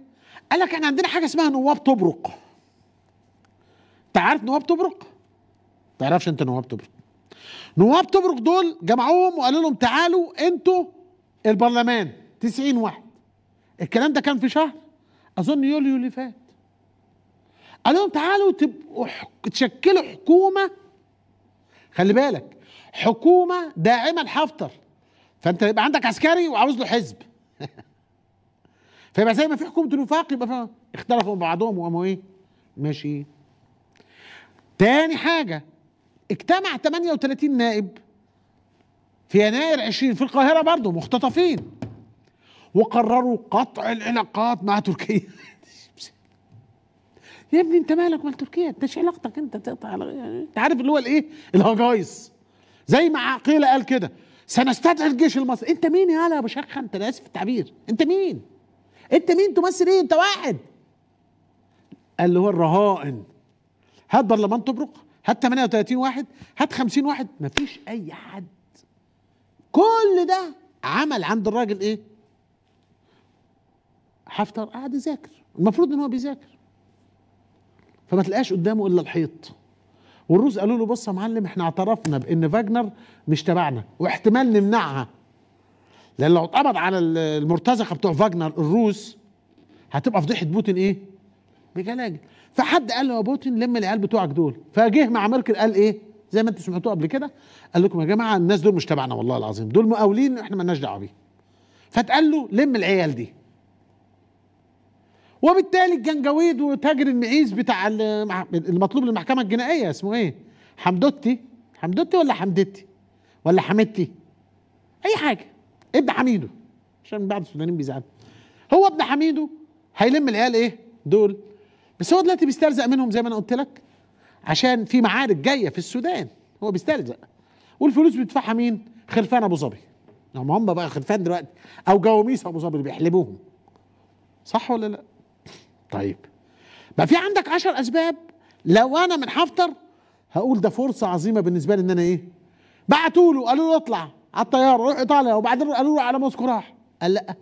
قال لك احنا عندنا حاجه اسمها نواب تبرق انت عارف نواب تبرق تعرفش انت نواب تبرك نواب تبرك دول جمعوهم وقالوا لهم تعالوا انتوا البرلمان 90 واحد الكلام ده كان في شهر اظن يوليو اللي فات قال لهم تعالوا تبقوا تشكلوا حكومه خلي بالك حكومه داعمه لحفتر فانت يبقى عندك عسكري وعاوز له حزب فيبقى زي ما في حكومه الوفاق يبقى اختلفوا بعضهم وقاموا ايه ماشي تاني حاجه اجتمع 38 نائب في يناير 20 في القاهرة برضه مختطفين وقرروا قطع العلاقات مع تركيا يا ابني انت مالك مال تركيا انت ايش علاقتك انت تقطع يعني انت عارف اللي هو الايه الهجايص زي ما عقيل قال كده سنستدعي الجيش المصري انت مين يا يا ابو شخه انت انا اسف التعبير انت مين انت مين تمثل ايه انت واحد اللي هو الرهائن هات برلمان تبرق هات 38 واحد هات 50 واحد مفيش اي حد كل ده عمل عند الراجل ايه حفتر قعد يذاكر المفروض ان هو بيذاكر فما تلقاش قدامه الا الحيط والروس قالوا له بص يا معلم احنا اعترفنا بان فاجنر مش تبعنا واحتمال نمنعها لان لو اتقبض على المرتزقه بتوع فاجنر الروس هتبقى فضيحه بوتين ايه بجلاجل فحد قال له يا بوتين لم العيال بتوعك دول فجه مع ميركل قال ايه زي ما انتوا سمعتوه قبل كده قال لكم يا جماعه الناس دول مش تبعنا والله العظيم دول مقاولين احنا مالناش دعوه بيهم فتقال له لم العيال دي وبالتالي الجنجويد وتاجر المعيز بتاع المطلوب للمحكمه الجنائيه اسمه ايه حمدوتي حمدوتي ولا حمدتي ولا حمدتي اي حاجه ابن حميدو عشان بعض السودانيين بيزعلوا هو ابن حميدو هيلم العيال ايه دول بس هو دلوقتي بيسترزق منهم زي ما انا قلت لك عشان في معارك جايه في السودان هو بيسترزق والفلوس بيدفعها مين؟ خلفان ابو ظبي هم هم بقى خلفان دلوقتي او جواميس ابو ظبي اللي بيحلبوهم صح ولا لا؟ طيب بقى في عندك عشر اسباب لو انا من حفتر هقول ده فرصه عظيمه بالنسبه لي ان انا ايه؟ بعتوا له قالوا له اطلع على الطياره روح ايطاليا وبعدين قالوا له على موسكو راح قال لا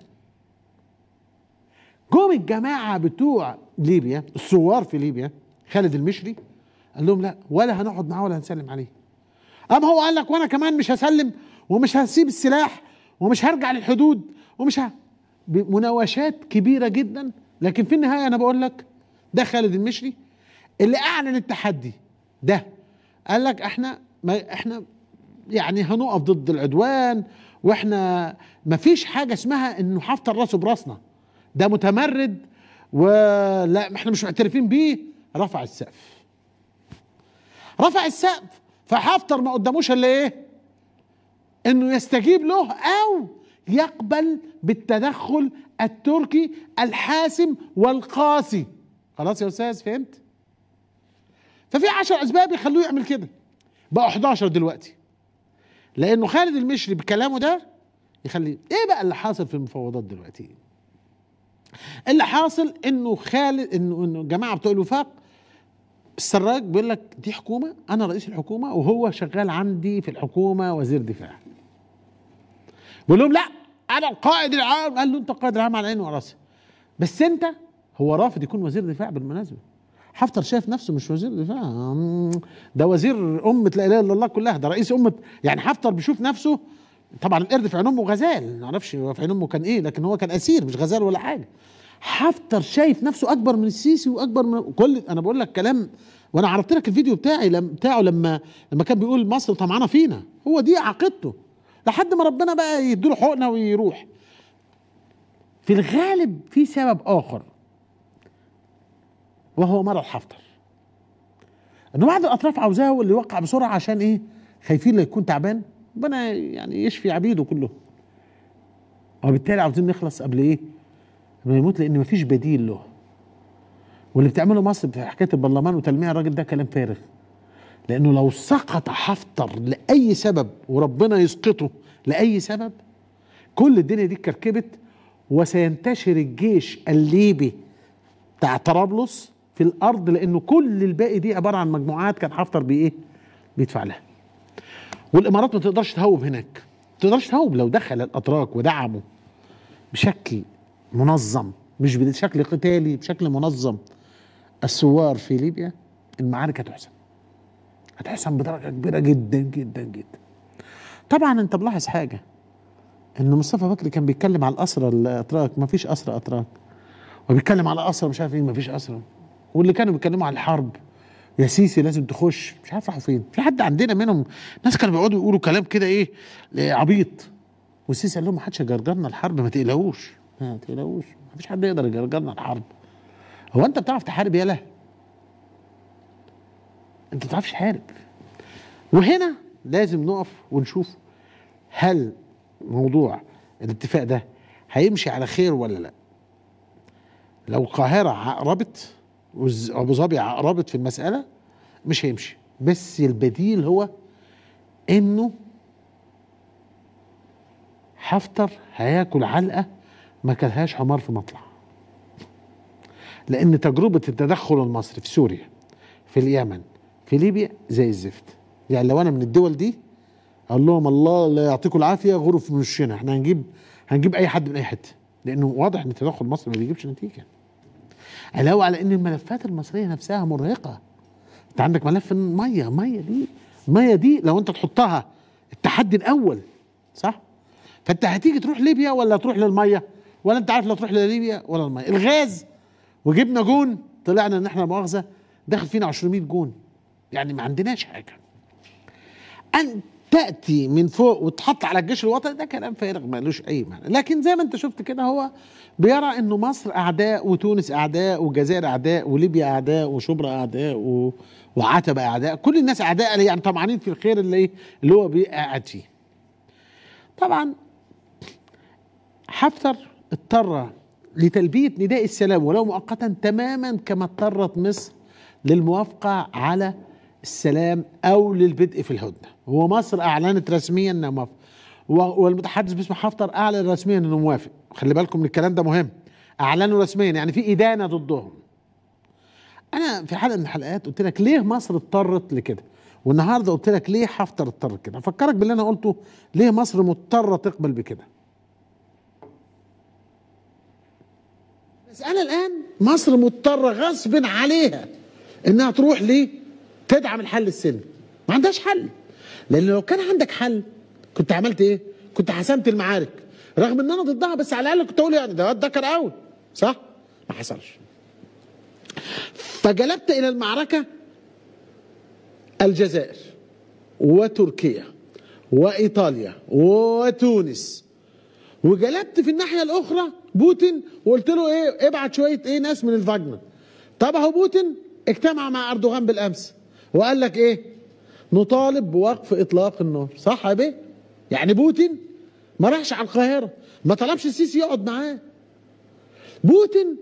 جم الجماعه بتوع ليبيا الثوار في ليبيا خالد المشري قال لهم لا ولا هنقعد معاه ولا هنسلم عليه قام هو قال لك وأنا كمان مش هسلم ومش هسيب السلاح ومش هرجع للحدود ومش ه... مناوشات كبيرة جدا لكن في النهاية أنا بقول لك ده خالد المشري اللي أعلن التحدي ده قال لك احنا ما احنا يعني هنقف ضد العدوان واحنا ما فيش حاجة اسمها انه حفتر راسه براسنا ده متمرد ولا احنا مش معترفين بيه رفع السقف رفع السقف فحفتر ما قداموش الا ايه انه يستجيب له او يقبل بالتدخل التركي الحاسم والقاسي خلاص يا استاذ فهمت ففي عشر اسباب يخلوه يعمل كده بقى 11 دلوقتي لانه خالد المشري بكلامه ده يخلي ايه بقى اللي حاصل في المفاوضات دلوقتي اللي حاصل انه خالد انه انه الجماعه بتوع الوفاق السراج بيقول لك دي حكومه انا رئيس الحكومه وهو شغال عندي في الحكومه وزير دفاع بيقول لهم لا انا القائد العام قال له انت القائد العام على عيني وراسي بس انت هو رافض يكون وزير دفاع بالمناسبه حفتر شايف نفسه مش وزير دفاع أمم، ده وزير أمة لا إله إلا الله كلها ده رئيس أمة يعني حفتر بيشوف نفسه طبعا القرد في عين امه غزال ما اعرفش في عين امه كان ايه لكن هو كان اسير مش غزال ولا حاجه حفتر شايف نفسه اكبر من السيسي واكبر من كل انا بقول لك كلام وانا عرضت لك الفيديو بتاعي لم بتاعه لما لما كان بيقول مصر طمعانه فينا هو دي عقيدته لحد ما ربنا بقى يديله حقنه ويروح في الغالب في سبب اخر وهو مرض حفتر ان بعض الاطراف عاوزاه اللي يوقع بسرعه عشان ايه خايفين لا يكون تعبان ربنا يعني يشفي عبيده كلهم وبالتالي عاوزين نخلص قبل ايه قبل ما يموت لان مفيش بديل له واللي بتعمله مصر في حكايه البرلمان وتلميع الراجل ده كلام فارغ لانه لو سقط حفتر لاي سبب وربنا يسقطه لاي سبب كل الدنيا دي اتكركبت وسينتشر الجيش الليبي بتاع طرابلس في الارض لانه كل الباقي دي عباره عن مجموعات كان حفتر بايه بيدفع لها والامارات ما تقدرش تهوب هناك ما تقدرش تهوب لو دخل الاتراك ودعموا بشكل منظم مش بشكل قتالي بشكل منظم الثوار في ليبيا المعارك هتحسم هتحسم بدرجه كبيره جدا جدا جدا طبعا انت ملاحظ حاجه ان مصطفى بكري كان بيتكلم على الاسرى الاتراك ما فيش اسرى اتراك وبيتكلم على اسرى مش عارف ايه ما فيش اسرى واللي كانوا بيتكلموا على الحرب يا سيسي لازم تخش مش عارف راحوا فين في حد عندنا منهم ناس كانوا بيقعدوا يقولوا كلام كده ايه عبيط والسيسي قال لهم ما حدش يجرجرنا الحرب ما تقلقوش ما تقلقوش ما فيش حد يقدر يجرجرنا الحرب هو انت بتعرف تحارب يالا انت ما بتعرفش تحارب وهنا لازم نقف ونشوف هل موضوع الاتفاق ده هيمشي على خير ولا لا لو القاهرة عقربت وابو ظبي رابط في المساله مش هيمشي بس البديل هو انه حفتر هياكل علقه ما كلهاش حمار في مطلع لان تجربه التدخل المصري في سوريا في اليمن في ليبيا زي الزفت يعني لو انا من الدول دي قال لهم الله لا يعطيكم العافيه غرف من وشنا احنا هنجيب هنجيب اي حد من اي حته لانه واضح ان التدخل المصري ما بيجيبش نتيجه علاوه على ان الملفات المصريه نفسها مرهقه انت عندك ملف الميه الميه دي الميه دي لو انت تحطها التحدي الاول صح فانت هتيجي تروح ليبيا ولا تروح للميه ولا انت عارف لا تروح لليبيا ولا الميه الغاز وجبنا جون طلعنا ان احنا مؤاخذه داخل فينا 200 جون يعني ما عندناش حاجه انت تاتي من فوق وتحط على الجيش الوطني ده كلام فارغ ملوش اي معنى لكن زي ما انت شفت كده هو بيرى انه مصر اعداء وتونس اعداء والجزائر اعداء وليبيا اعداء وشبرا اعداء و... وعتبه اعداء كل الناس اعداء يعني طمعانين في الخير اللي إيه؟ اللي هو بيقعد فيه طبعا حفتر اضطر لتلبيه نداء السلام ولو مؤقتا تماما كما اضطرت مصر للموافقه على السلام أو للبدء في الهدنة ومصر أعلنت رسميا أنها والمتحدث باسم حفتر أعلن رسميا أنه موافق خلي بالكم من الكلام ده مهم أعلنوا رسميا يعني في إدانة ضدهم أنا في حلقة من الحلقات قلت لك ليه مصر اضطرت لكده والنهارده قلت لك ليه حفتر اضطر كده افكرك باللي انا قلته ليه مصر مضطره تقبل بكده بس انا الان مصر مضطره غصب عليها انها تروح ليه تدعم الحل السلمي ما عندهاش حل لان لو كان عندك حل كنت عملت ايه كنت حسمت المعارك رغم ان انا ضدها بس على الاقل كنت اقول يعني ده اتذكر قوي صح ما حصلش فجلبت الى المعركه الجزائر وتركيا وايطاليا وتونس وجلبت في الناحيه الاخرى بوتين وقلت له ايه ابعت شويه ايه ناس من الفاجنر طب اهو بوتين اجتمع مع اردوغان بالامس وقال لك ايه نطالب بوقف اطلاق النار صح يا بيه يعني بوتين ما راحش على القاهره ما طلبش السيسي يقعد معاه بوتين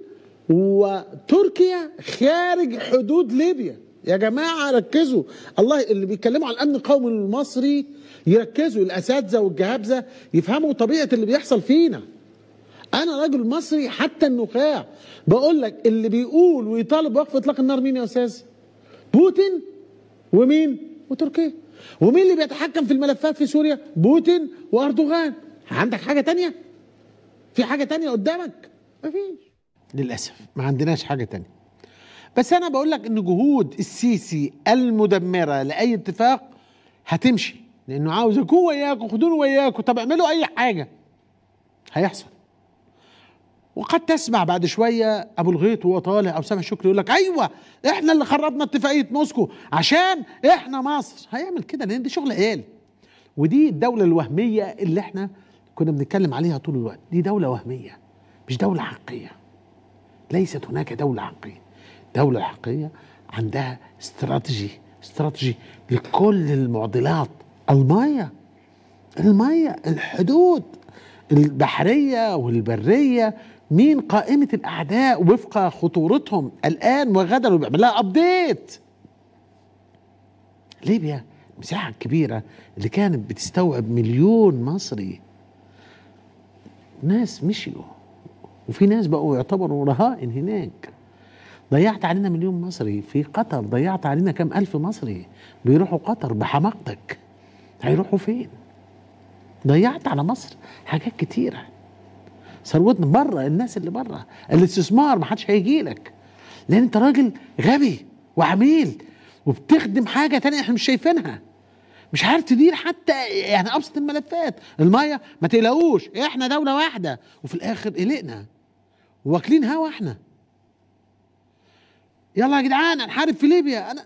وتركيا خارج حدود ليبيا يا جماعة ركزوا الله اللي بيتكلموا على الأمن القومي المصري يركزوا الأساتذة والجهابزة يفهموا طبيعة اللي بيحصل فينا أنا راجل مصري حتى النخاع بقول لك اللي بيقول ويطالب بوقف إطلاق النار مين يا أستاذ؟ بوتين ومين وتركيا ومين اللي بيتحكم في الملفات في سوريا بوتين واردوغان عندك حاجه تانية في حاجه تانية قدامك مفيش للاسف ما عندناش حاجه تانية بس انا بقول لك ان جهود السيسي المدمره لاي اتفاق هتمشي لانه عاوز أكون وياكوا خدوني وياكوا طب اعملوا اي حاجه هيحصل وقد تسمع بعد شوية أبو الغيط وهو طالع أو سامح شكري يقول لك أيوة إحنا اللي خرجنا اتفاقية موسكو عشان إحنا مصر هيعمل كده لأن دي شغل قال ودي الدولة الوهمية اللي إحنا كنا بنتكلم عليها طول الوقت دي دولة وهمية مش دولة حقيقية ليست هناك دولة حقيقية دولة حقيقية عندها استراتيجي استراتيجي لكل المعضلات المية المية الحدود البحرية والبرية مين قائمة الأعداء وفق خطورتهم الآن وغدا وبيعملها أبديت ليبيا المساحة الكبيرة اللي كانت بتستوعب مليون مصري ناس مشيوا وفي ناس بقوا يعتبروا رهائن هناك ضيعت علينا مليون مصري في قطر ضيعت علينا كم ألف مصري بيروحوا قطر بحماقتك هيروحوا فين ضيعت على مصر حاجات كتيره ثروتنا بره الناس اللي بره الاستثمار ما حدش هيجي لك لان انت راجل غبي وعميل وبتخدم حاجه تانية احنا مش شايفينها مش عارف تدير حتى يعني ابسط الملفات الميه ما تقلقوش احنا دوله واحده وفي الاخر قلقنا واكلين هوا احنا يلا يا جدعان هنحارب في ليبيا انا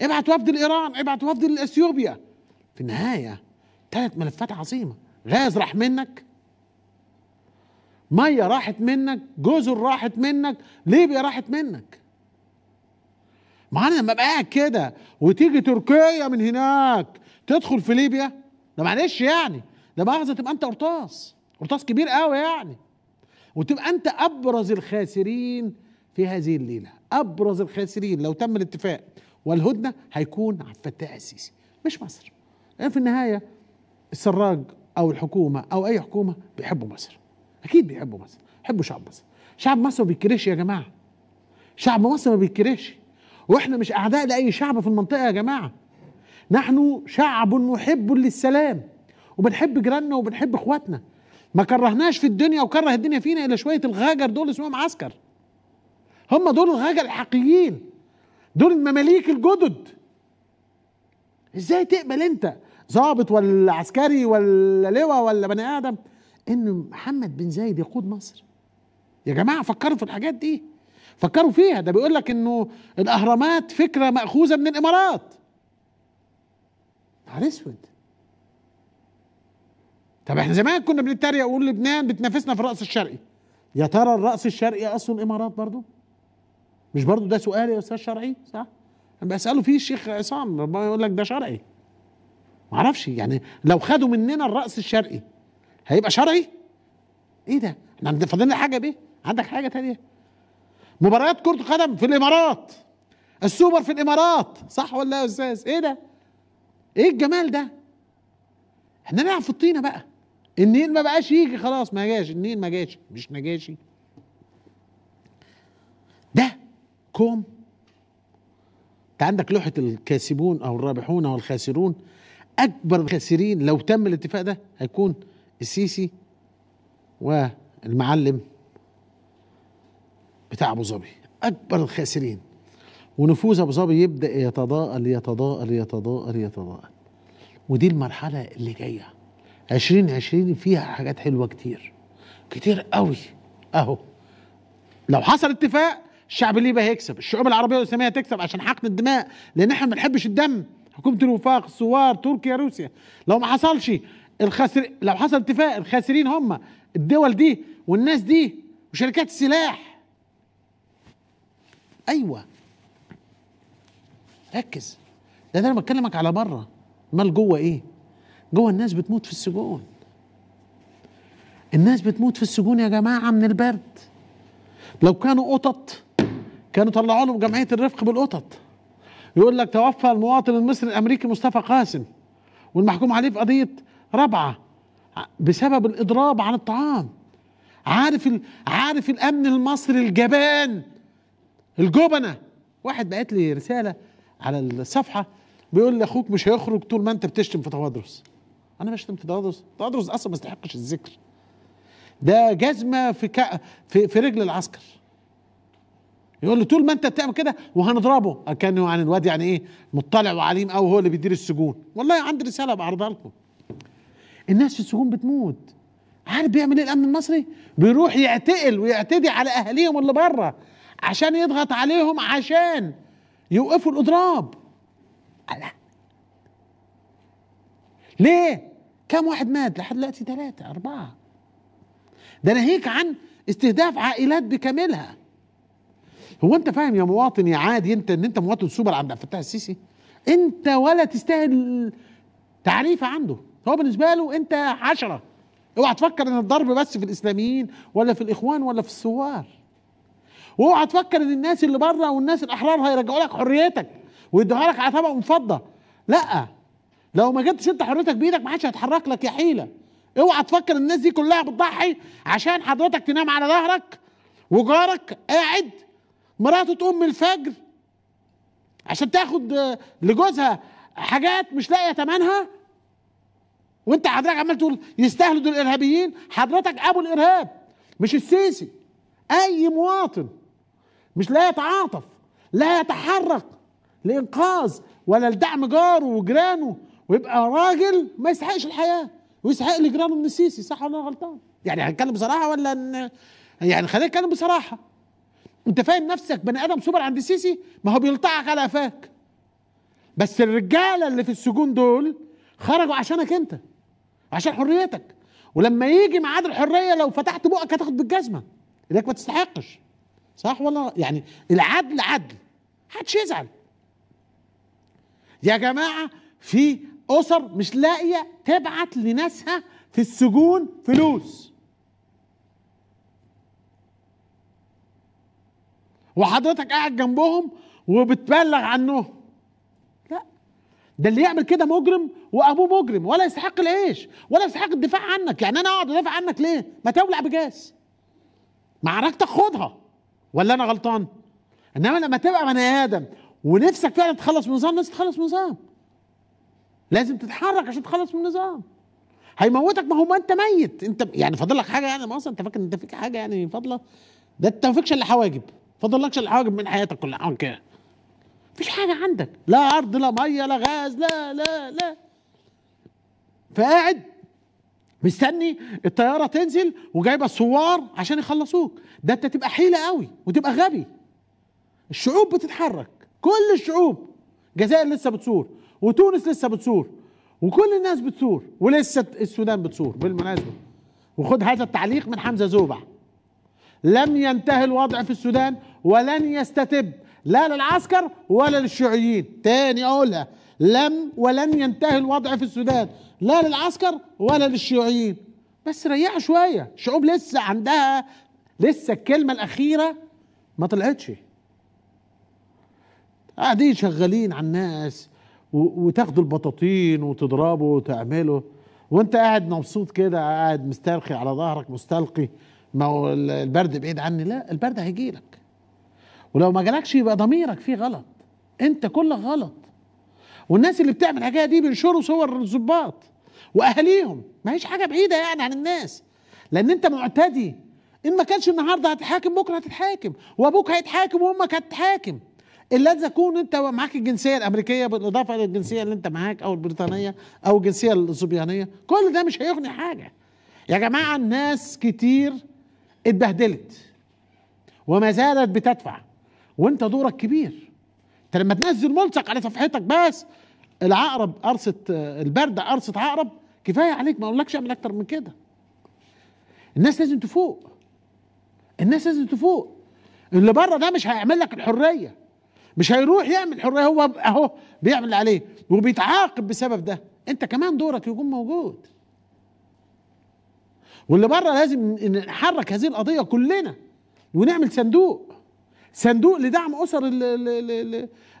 ابعت وفد لايران ابعت وفد لاثيوبيا في النهايه ثلاث ملفات عظيمه غاز راح منك ميه راحت منك جزر راحت منك ليبيا راحت منك معانا لما ابقى كده وتيجي تركيا من هناك تدخل في ليبيا ده معلش يعني ده مؤاخذه تبقى انت قرطاس قرطاس كبير قوي يعني وتبقى انت ابرز الخاسرين في هذه الليله ابرز الخاسرين لو تم الاتفاق والهدنه هيكون عبد الفتاح السيسي مش مصر لان يعني في النهايه السراج او الحكومه او اي حكومه بيحبوا مصر اكيد بيحبوا مصر بيحبوا شعب مصر شعب مصر ما بيتكرهش يا جماعه شعب مصر ما بيتكرهش واحنا مش اعداء لاي شعب في المنطقه يا جماعه نحن شعب محب للسلام وبنحب جيراننا وبنحب اخواتنا ما كرهناش في الدنيا وكره الدنيا فينا الا شويه الغاجر دول اسمهم عسكر هم دول الغاجر الحقيقيين دول المماليك الجدد ازاي تقبل انت ظابط ولا عسكري ولا لواء ولا بني ادم ان محمد بن زايد يقود مصر يا جماعه فكروا في الحاجات دي فكروا فيها ده بيقول لك انه الاهرامات فكره ماخوذه من الامارات نهار اسود طب احنا زمان كنا بنتريق ونقول لبنان بتنافسنا في الرأس الشرقي يا ترى الرأس الشرقي اصله الامارات برضو مش برضو ده سؤال يا استاذ شرعي صح انا بساله فيه الشيخ عصام يقول لك ده شرعي معرفش يعني لو خدوا مننا الرأس الشرقي هيبقى شرعي ايه ده احنا فاضل لنا حاجه بيه عندك حاجه تانية مباريات كره قدم في الامارات السوبر في الامارات صح ولا يا استاذ ايه ده ايه الجمال ده احنا نلعب في الطينه بقى النيل ما بقاش يجي خلاص ما جاش النيل ما جاش مش نجاشي ده كوم انت عندك لوحه الكاسبون او الرابحون او الخاسرون اكبر الخاسرين لو تم الاتفاق ده هيكون السيسي والمعلم بتاع ابو ظبي اكبر الخاسرين ونفوذ ابو ظبي يبدا يتضاءل يتضاءل يتضاءل يتضاءل ودي المرحله اللي جايه 2020 فيها حاجات حلوه كتير كتير قوي اهو لو حصل اتفاق الشعب الليبي هيكسب الشعوب العربيه والاسلاميه هتكسب عشان حقن الدماء لان احنا ما بنحبش الدم حكومه الوفاق الثوار تركيا روسيا لو ما حصلش الخسر لو حصل اتفاق الخاسرين هم الدول دي والناس دي وشركات السلاح ايوه ركز ده, انا بكلمك على بره امال جوه ايه جوه الناس بتموت في السجون الناس بتموت في السجون يا جماعه من البرد لو كانوا قطط كانوا طلعوا لهم جمعيه الرفق بالقطط يقول لك توفى المواطن المصري الامريكي مصطفى قاسم والمحكوم عليه في قضيه رابعة بسبب الإضراب عن الطعام عارف عارف الأمن المصري الجبان الجبنة واحد بعت لي رسالة على الصفحة بيقول لي أخوك مش هيخرج طول ما أنت بتشتم في تواضرس أنا بشتم في تواضرس تواضرس أصلا ما يستحقش الذكر ده جزمة في, ك... في في رجل العسكر يقول له طول ما انت بتعمل كده وهنضربه كان عن يعني الواد يعني ايه مطلع وعليم قوي هو اللي بيدير السجون والله عندي رساله بعرضها لكم الناس في السجون بتموت عارف بيعمل ايه الامن المصري بيروح يعتقل ويعتدي على اهاليهم اللي بره عشان يضغط عليهم عشان يوقفوا الاضراب لا ليه كم واحد مات لحد دلوقتي ثلاثة أربعة ده ناهيك عن استهداف عائلات بكاملها هو انت فاهم يا مواطن يا عادي انت ان انت مواطن سوبر عند عبد الفتاح السيسي انت ولا تستاهل تعريفه عنده هو بالنسبه له انت عشره اوعى تفكر ان الضرب بس في الاسلاميين ولا في الاخوان ولا في الثوار واوعى تفكر ان الناس اللي بره والناس الاحرار هيرجعوا لك حريتك ويدوها لك على طبق وفضه لا لو ما جبتش انت حريتك بايدك ما حدش هيتحرك لك يا حيله اوعى تفكر ان الناس دي كلها بتضحي عشان حضرتك تنام على ظهرك وجارك قاعد مراته تقوم من الفجر عشان تاخد لجوزها حاجات مش لاقيه ثمنها وانت حضرتك عمال تقول يستاهلوا دول الارهابيين حضرتك ابو الارهاب مش السيسي اي مواطن مش لا يتعاطف لا يتحرك لانقاذ ولا لدعم جاره وجيرانه ويبقى راجل ما يستحقش الحياه ويستحق لجيرانه من السيسي صح ولا غلطان يعني هنتكلم بصراحه ولا ان يعني خلينا نتكلم بصراحه انت فاهم نفسك بني ادم سوبر عند السيسي ما هو بيلطعك على قفاك بس الرجاله اللي في السجون دول خرجوا عشانك انت عشان حريتك ولما يجي ميعاد الحريه لو فتحت بقك هتاخد بالجزمه انك ما تستحقش صح ولا يعني العدل عدل محدش يزعل يا جماعه في اسر مش لاقيه تبعت لناسها في السجون فلوس وحضرتك قاعد جنبهم وبتبلغ عنهم ده اللي يعمل كده مجرم وابوه مجرم ولا يستحق العيش ولا يستحق الدفاع عنك يعني انا اقعد ادافع عنك ليه ما تولع بجاس معركتك خدها ولا انا غلطان انما لما تبقى بني ادم ونفسك فعلا تخلص من نظام لازم تخلص من نظام لازم تتحرك عشان تخلص من النظام هيموتك ما هو ما انت ميت انت يعني فاضل لك حاجه يعني ما اصلا انت فاكر ان انت فيك حاجه يعني فاضله ده انت ما فيكش الا حواجب فاضل لكش الا حواجب من حياتك كلها كده مفيش حاجه عندك لا ارض لا ميه لا غاز لا لا لا فقاعد مستني الطياره تنزل وجايبه الثوار عشان يخلصوك ده انت تبقى حيله قوي وتبقى غبي الشعوب بتتحرك كل الشعوب الجزائر لسه بتصور وتونس لسه بتصور وكل الناس بتصور ولسه السودان بتصور بالمناسبه وخد هذا التعليق من حمزه زوبع لم ينتهي الوضع في السودان ولن يستتب لا للعسكر ولا للشيوعيين تاني اقولها لم ولن ينتهي الوضع في السودان لا للعسكر ولا للشيوعيين بس ريحوا شويه الشعوب لسه عندها لسه الكلمه الاخيره ما طلعتش قاعدين شغالين على الناس وتاخدوا البطاطين وتضربوا وتعملوا وانت قاعد مبسوط كده قاعد مسترخي على ظهرك مستلقي ما هو البرد بعيد عني لا البرد هيجيلك ولو ما جالكش يبقى ضميرك فيه غلط انت كلك غلط والناس اللي بتعمل الحكايه دي بينشروا صور الظباط واهاليهم ما هيش حاجه بعيده يعني عن الناس لان انت معتدي ان ما كانش النهارده هتتحاكم بكره هتتحاكم وابوك هيتحاكم وامك هتتحاكم الا اذا تكون انت معاك الجنسيه الامريكيه بالاضافه الى الجنسيه اللي انت معاك او البريطانيه او الجنسيه الصبيانيه كل ده مش هيغني حاجه يا جماعه الناس كتير اتبهدلت وما زالت بتدفع وانت دورك كبير انت لما تنزل ملصق على صفحتك بس العقرب قرصه آه، البرد قرصه عقرب كفايه عليك ما اقولكش اعمل اكتر من كده الناس لازم تفوق الناس لازم تفوق اللي بره ده مش هيعمل لك الحريه مش هيروح يعمل حريه هو اهو بيعمل اللي عليه وبيتعاقب بسبب ده انت كمان دورك يكون موجود واللي بره لازم نحرك هذه القضيه كلنا ونعمل صندوق صندوق لدعم اسر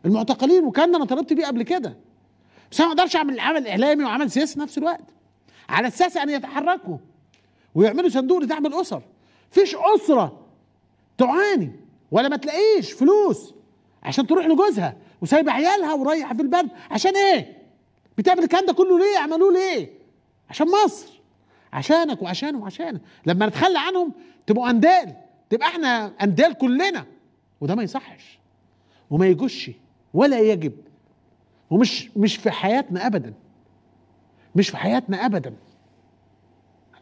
المعتقلين وكان انا طلبت بيه قبل كده بس انا ما اقدرش اعمل عمل اعلامي وعمل سياسي نفس الوقت على اساس ان يتحركوا ويعملوا صندوق لدعم الاسر فيش اسره تعاني ولا ما تلاقيش فلوس عشان تروح لجوزها وسايبه عيالها ورايحه في البرد عشان ايه بتعمل الكلام ده كله ليه عملوه ليه عشان مصر عشانك وعشانه وعشانك لما نتخلى عنهم تبقوا اندال تبقى احنا اندال كلنا وده ما يصحش وما يجوش ولا يجب ومش مش في حياتنا ابدا مش في حياتنا ابدا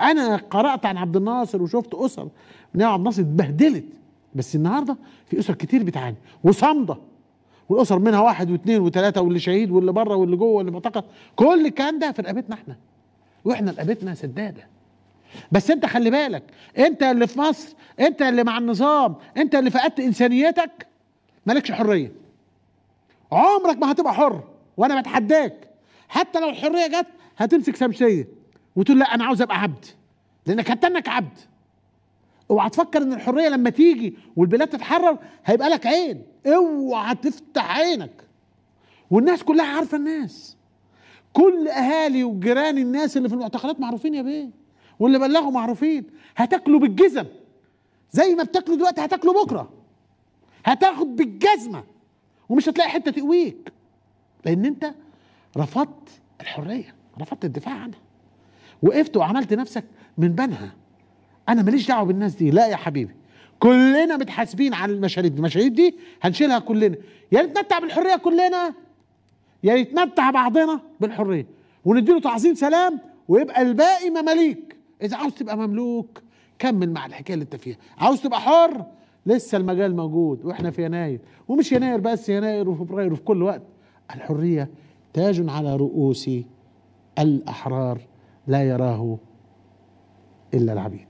انا قرات عن عبد الناصر وشفت اسر من عبد الناصر اتبهدلت بس النهارده في اسر كتير بتعاني وصامده والاسر منها واحد واثنين وثلاثه واللي شهيد واللي بره واللي جوه واللي معتقل كل الكلام ده في رقبتنا احنا واحنا رقبتنا سداده بس انت خلي بالك انت اللي في مصر انت اللي مع النظام انت اللي فقدت انسانيتك مالكش حريه عمرك ما هتبقى حر وانا بتحداك حتى لو الحريه جت هتمسك سمشيه وتقول لا انا عاوز ابقى عبد لانك هتنك عبد اوعى تفكر ان الحريه لما تيجي والبلاد تتحرر هيبقى لك عين اوعى تفتح عينك والناس كلها عارفه الناس كل اهالي وجيران الناس اللي في المعتقلات معروفين يا بيه واللي بلغوا معروفين هتاكلوا بالجزم زي ما بتاكلوا دلوقتي هتاكلوا بكره هتاخد بالجزمه ومش هتلاقي حته تقويك لان انت رفضت الحريه رفضت الدفاع عنها وقفت وعملت نفسك من بنها انا ماليش دعوه بالناس دي لا يا حبيبي كلنا متحاسبين على المشاريب دي المشاريب دي هنشيلها كلنا يا نتمتع بالحريه كلنا يا نتمتع بعضنا بالحريه ونديله تعظيم سلام ويبقى الباقي مماليك اذا عاوز تبقى مملوك كمل مع الحكايه اللي انت فيها عاوز تبقى حر لسه المجال موجود واحنا في يناير ومش يناير بس يناير وفبراير وفي كل وقت الحريه تاج على رؤوس الاحرار لا يراه الا العبيد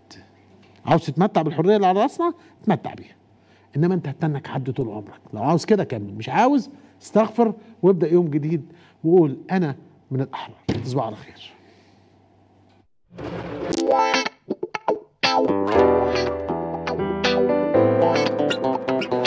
عاوز تتمتع بالحريه اللي على راسنا اتمتع بيها انما انت هتنك حد طول عمرك لو عاوز كده كمل مش عاوز استغفر وابدا يوم جديد وقول انا من الاحرار تصبحوا على خير Música